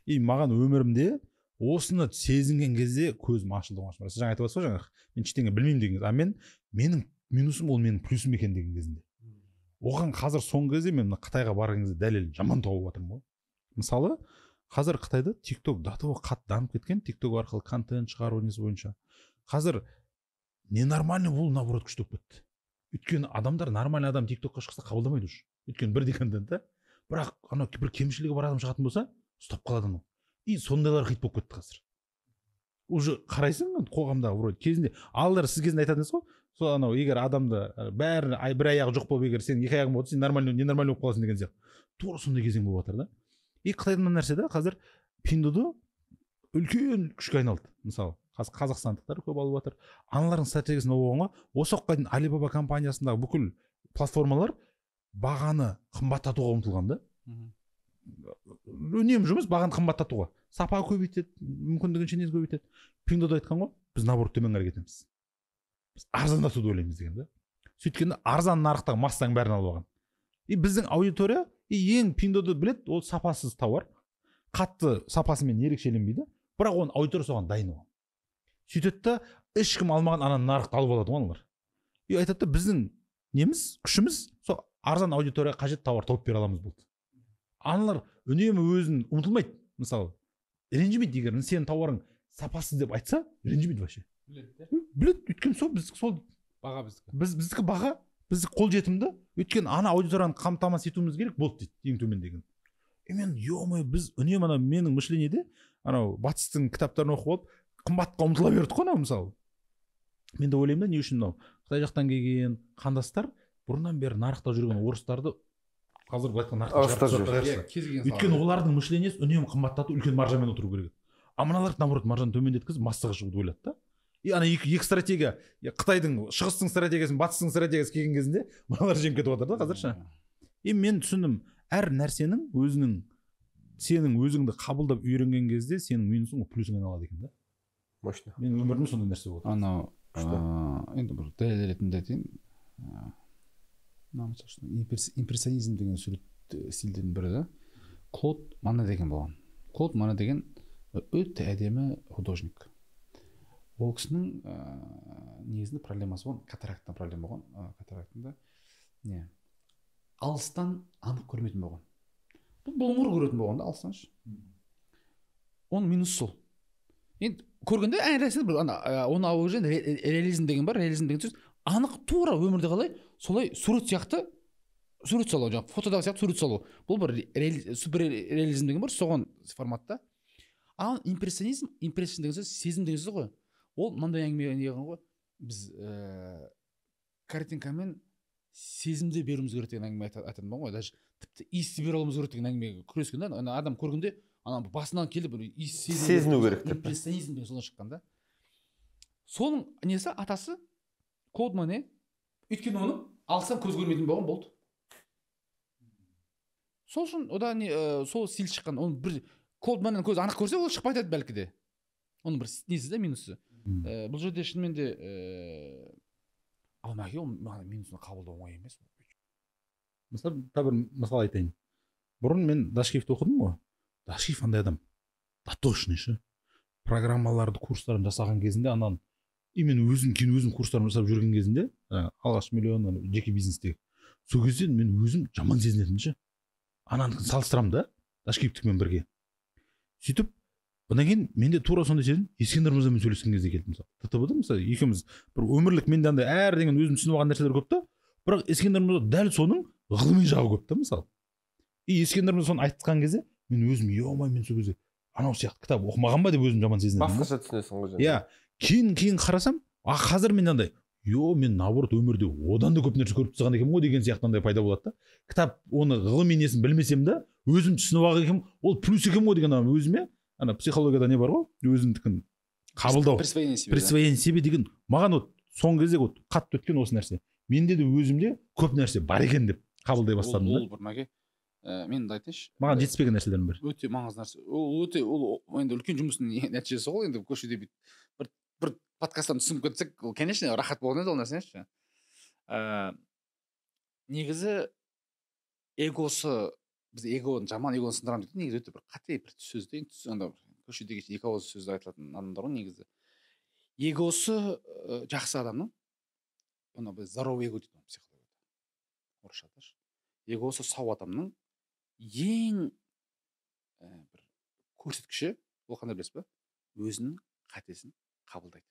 и маған өмірімде осыны сезінген кезде көзім ашылды сіз жаңа айтып жатсыз ғой жаңағы мен ештеңе білмеймін деген а мен менің минусым ол менің плюсым екен деген кезінде оған қазір соңғы кезде мен мына қытайға барған кезде дәлел жаман тауып жатырмын ғой мысалы қазір қытайда тикток до того қатты дамып кеткен тик арқылы контент шығару несі бойынша қазір ненормальный бұл наоборот күшті болып кетті өйткені адамдар нормальный адам тик токқа шықса қабылдамайды уже өйткені бірдей контент да бірақ анау бір кемшілігі бар адам шығатын болса ұстап қалады анау и сондайлар хит болып кетті қазір уже қарайсың қоғамда вроде кезінде алдар сіз кезінде айтатын едіңіз ғой сол анау егер адамды бәрі бір аяғы жоқ болып егер сенің екі аяғың болса сен нормальный ненормальный болып қаласың деген сияқты тура сондай кезең болып жатыр да и қытайда мына нәрсе да қазір пиндуды үлкен күшке айналды мысалы қазір қазақстандықтар көп алып жатыр аналардың стратегиясын ғой осы уақытқа дейін алибаба компаниясындағы бүкіл платформалар бағаны қымбаттатуға ұмтылған да үнемі жұмыс бағаны қымбаттатуға сапа көбейтеді мүмкіндігінше несі көбейтеді да айтқан ғой біз наоборот төмен қарай кетеміз біз арзандатуды ойлаймыз деген да сөйткенде арзан нарықтағы массаның бәрін алып алған и біздің аудитория и ең пиндоды білет ол сапасыз тауар қатты сапасымен ерекшеленбейді бірақ оның аудитория соған дайын оған сөйтеді да ешкім алмаған ана нарықты алып алады ғой аналар и айтады да біздің неміз күшіміз сол арзан аудиторияға қажет тауар тауып бере аламыз болды аналар үнемі өзін ұмытылмайды мысалы ренжімейді егер сенің тауарың сапасыз деп айтса ренжімейді вообще біледі біледі өйткені сол біз сол баға біздікі біз біздікі баға біз қолжетімді өйткені ана аудиторияны қамтамасыз етуіміз керек болды дейді ең төмен деген и мен е біз үнемі анау менің мышлениеде анау батыстың кітаптарын оқып алып қымбатқа ұмтыла бердік қой анау мысалы мен де ойлаймын да не үшін мынау қытай жақтан келген қандастар бұрыннан бері нарықта жүрген орыстарды қазір былай айтқанда иә, өйткені олардың мышлениесі үнемі қымбаттату үлкен маржамен отыру керек еді ал мыналар наоборот маржаны төмендеткізіп массаға шығуды ойлады да и ана екі, екі стратегия қытайдың шығыстың стратегиясы батыстың стратегиясы келген кезінде мыналар жеңіп кетіп жатыр да қазір ше и мен түсіндім әр нәрсенің өзінің сенің өзіңді қабылдап үйренген кезде сенің минусың ол плюсыңа айналады екен да мощно менің өмірімде сондай нәрсе болды анау енді бір дәлел ретінде айтайын мына мысалы үшін импрессионизм деген сурет э, стильдердің бірі да клод мана деген болған клод мана деген э, өте әдемі художник ол кісінің ыыы негізінде проблемасы болған катарактна проблема болған катарактында не алыстан анық көрмейтін болған бұл бұлыңғыр көретін болған да алыстаншы оның минусы сол енді көргенде әрнәрсені бір ана ә, оны алу реализм деген бар реализм деген сөз анық тура өмірде қалай солай сурет сияқты сурет салу жаңағы фотодағы сияқты сурет салу бұл бір супер реализм деген бар соған форматта ал импрессионизм импрессион деген сөз сезім деген сөз ғой ол мынандай әңгіме неқылған ғой біз ііі ә, картинкамен сезімді беруіміз керек деген әңгіме айтатын болған ғой даже тіпті иісті бере алуымыз керек деген әңгіме күрескен да адам көргенде ана басынан келіп бір сезіну керек деп импрессионизм деген содан шыққан да соның несі атасы кодман иә өйткені оны алсаң көз көрмейтін болған болды сол үшін одан не ә, сол стиль шыққан оны бір колдманнан көз анық көрсе ол шықпай жатады бәлкі де оның бір несі да минусы ә, бұл жерде шынымен де ә, алмаке ол маған минусын қабылдау оңай емес мысалы тағы бір мысал айтайын бұрын мен дашкевті оқыдым ғой вообще андай адам дотошный ше программаларды курстарын жасаған кезінде анан мен өзім кейін өзім курстарымды жасап жүрген кезінде ә, алғаш миллион жеке бизнестегі сол кезде мен өзім жаман сезінетінмін ше ананікін салыстырамын да ташкиевтікімен бірге сөйтіп одан кейін менде тура сондай сезім ескендір мырзамен сөйлескен кезде келді мысалы да мысалы екеуміз бір өмірлік менде андай әр деген өзім түсініп алған нәрселер көп та бірақ ескендір мырза дәл соның ғылыми жағы көп та мысалы и ескендір мырза соны айтқан кезде мен өзім е мен сол кезде анау сияқты кітап оқымаған ба деп өзім жаман сезінемін басқаша түсінесің ғой иә кейін кейін қарасам а қазір мен андай е мен наоборот өмірде одан да көп нәрсе көріп тастаған екенмін ғой деген сияқты андай пайда болады да кітап оны ғылыми несін білмесем де өзім түсініп ақ екенмін ол плюс екен ғой деген өзіме ана психологияда не бар ғой өзіңдікін қабылдау присвоение себе себе деген маған вот соңғы кезде вот қатты өткен осы нәрсе менде де өзімде көп нәрсе бар екен деп қабылдай бастадым да ол ә, мен айтайыншы маған жетіспеген нәрселердің бірі өте маңызды нәрсе ол өте ол енді үлкен жұмыстың нәтижесі ғой енді көшеде бүйтіп бір бір подкасттан түсініп кетсек ол конечно рахат болған еді ол нәрсе ше негізі эгосы біз эгоны жаман эгоны сындырамын дейді негізі өте бір қате бір сөз де ана көшедегі екі ауыз сөз айтылатын адамдар ғой негізі эгосы ә, жақсы адамның оны біз здоровый эго дейді орысшада эгосы сау адамның ең ә, бір көрсеткіші ол қандай білесіз ба өзінің қатесін қабылдайды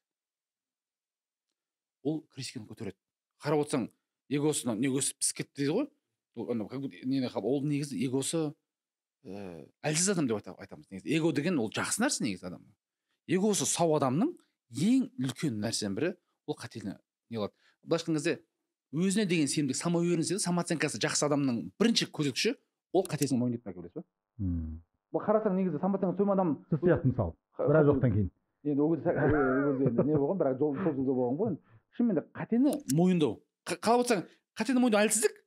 ол критиканы көтереді қарап отырсаң эгосына не өсіп пісіп кетті дейді ғой ол негізі эгосы ііі э, әлсіз адам деп айтамыз негізі эго деген ол жақсы нәрсе негізі адам эгосы сау адамның ең үлкен нәрсенің бірі ол қателіне не қылады былайша айтқан кезде өзіне деген сенімділік самоуверенность дейді самооценкасы жақсы адамның бірінші көрсеткіші ол қатесін мойындатпай келесі ба мм қарасаң негізі самбаттан сойма адам сіз сияқты мысалы біраз уақыттан кейін енді ол кезде не болған бірақ жол сол жылда болған ғой енді шынымен де қатені мойындау қалап отырсаң қатені мойындау әлсіздік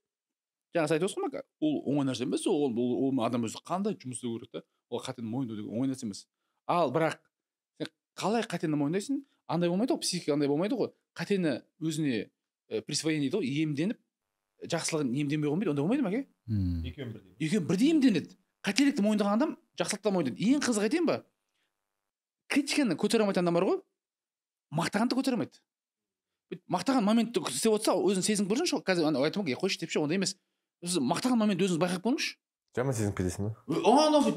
жаңа сіз айтып отырсыз ғой ол оңай нәрсе емес ол ол адам өзі қандай жұмыс істеу керек та ол қатені мойындау деген оңай нәрсе емес ал бірақ сен қалай қатені мойындайсың андай болмайды ғой психика андай болмайды ғой қатені өзіне присвоение дейді ғой иемденіп жақсылығын емдемей қоймайды ондай болмайды ма әке екеуін бірдей екеуін бірдей емденеді қателікті мойындаған адам жақсылықты мойындайды ең қызығы айтайын ба критиканы көтере алмайтын адам бар ғой мақтағанды көтере алмайды мақтаған моментті істеп отырса өзін сезініп көрсінші қазір ана айтып ғой қойшы деп ше ондай емес сіз мақтаған моментті өзіңіз байқап көріңізші жаман сезініп кетесің ба анау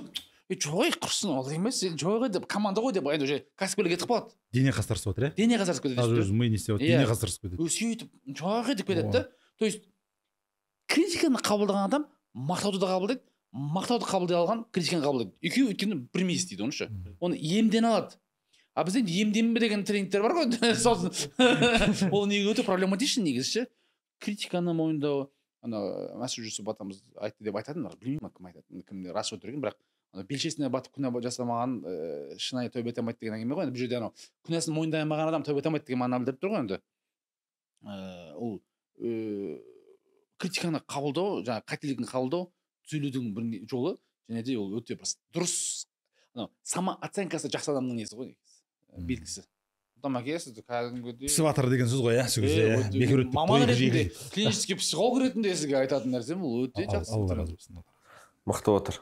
жоқ ей құрсын олай емес е жоқ деп команда ғой деп енді уже кәсіпкерлік кетіп қалады дене қастарысып жатыр иә дене қастарысып кетеді өзі миы не істеп дене қастарысып кетеді сөйтіп жоқ деп кетеді да то есть критиканы қабылдаған адам мақтауды да қабылдайды мақтауды қабылдай алған критиканы қабылдайды екеуі өйткені бір мес дейді оны ше оны емдене алады а бізде енді иемденбе деген тренингтер бар ғой [LAUGHS] сосын [LAUGHS] ол неге өте проблематичный негізі ше критиканы мойындау ана мәсүр жүсіп атамыз айтты деп айтатын білмеймін кім айтады кім рас өтірік бірақ ана белшесіне батып күнә жасамаған ыыы э, шынайы тәубе ете алмайды деген әңгіме ғой енді бұл жерде анау күнәсін мойындай алмаған адам тәубе ете алмайды деген мағынаны білдіріп тұр ғой енді ыыы э, ол э, критиканы қабылдау жаңағы қателігін қабылдау түзелудің бір жолы және де ол өте бір дұрыс анау самооценкасы жақсы адамның несі ғой негізі э, белгісі содан әке сізді кәдімгідей пісіп деген сөз ғой иә сол кезде э, маман ретінде клинический психолог ретінде сізге айтатын нәрсем ол өте жақсы мықты отыр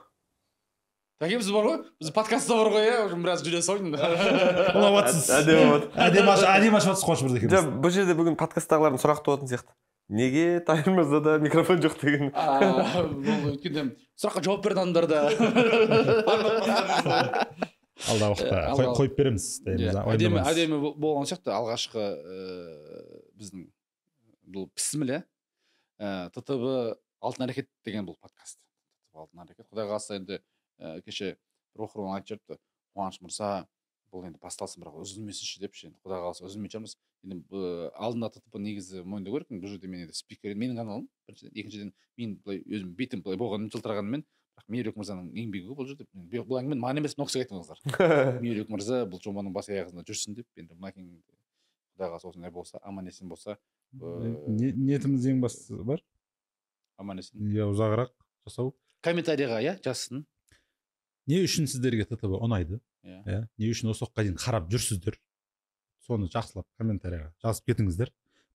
тәке біз бар ғой біз подкастта бар ғой иә уже біраз жүре салайын ұнап жатсыз әдемі болып жатыр әдемі ашып қуаныш қош екеуміз жоқ бұл жерде бүгін подкасттағылардың сұрақ туатын сияқты неге тайыр мырзада микрофон жоқ деген бұл өйткені сұраққа жауап берді адамдар да алдағы уақытта э, қойып береміз иә, әдемі әдемі болған сияқты алғашқы э, біздің бұл пісіміл иә э, ттб алтын әрекет деген бұл подкаст алтын әрекет құдай қаласа енді кеше бір оқырман айтып жіберіпті қуаныш мырза ол енді басталсын бірақ үзілмесінші депші енді құдай қаласа үзілмейтін шығармыз енді э, алдында тп негізі мойындау керекпін бұл жерде мен енді спикер менің каналым біріншіден екіншіден мен былай өзім бетім былай болғаным жылтырағанымен бірақ мейірбек мырзаның еңбегі ғой бұл жерде бұл әңгімені маған емес мына кісіге айтыңыздар [LAUGHS] мейірбек мырза бұл жобаның бас аяғында жүрсін деп енді мына құдай қаласа осындай болса аман есен болса э, ниетіміз ең бастысы бар аман есен иә ұзағырақ жасау комментарияға иә жазсын не үшін сіздерге ттв ұнайды иә yeah. Иә. не үшін осы уақытқа дейін қарап жүрсіздер соны жақсылап комментарияға жазып кетіңіздер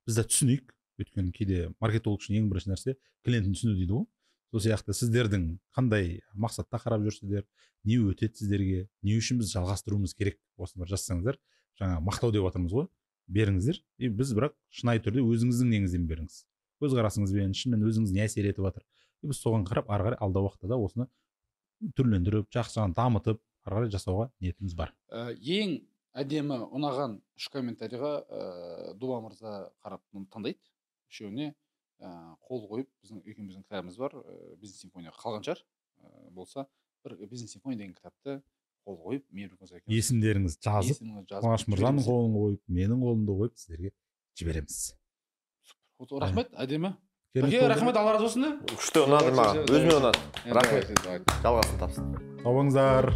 біз де түсінейік өйткені кейде маркетолог үшін ең бірінші нәрсе клиентін түсіну дейді ғой сол сияқты сіздердің қандай мақсатта қарап жүрсіздер не өтеді сіздерге не үшін біз жалғастыруымыз керек осыны бір жазсаңыздар жаңа мақтау деп жатырмыз ғой беріңіздер и біз бірақ шынайы түрде өзіңіздің неңізден беріңіз көзқарасыңызбен шынымен өзіңіз не әсер етіп жатыр біз соған қарап ары қарай алдағы уақытта да осыны түрлендіріп жақсы жағын дамытып ары қарай жасауға ниетіміз бар ә, ең әдемі ұнаған үш комментарийға ә, дуба мырза қарап таңдайды үшеуіне ә, қол қойып біздің екеуміздің кітабымыз бар ә, бизнес симфония қалған шығар ә, болса бір бизнес симфония деген кітапты қол қойып мейірбек есімдеріңізді жазып қуаныш мырзаның қолын қойып менің қолымды қойып сіздерге жібереміз рахмет әдемі әке рахмет алла разы болсын күшті ұнады маған өзіме ұнады рахмет жалғасын тапсын сау болыңыздар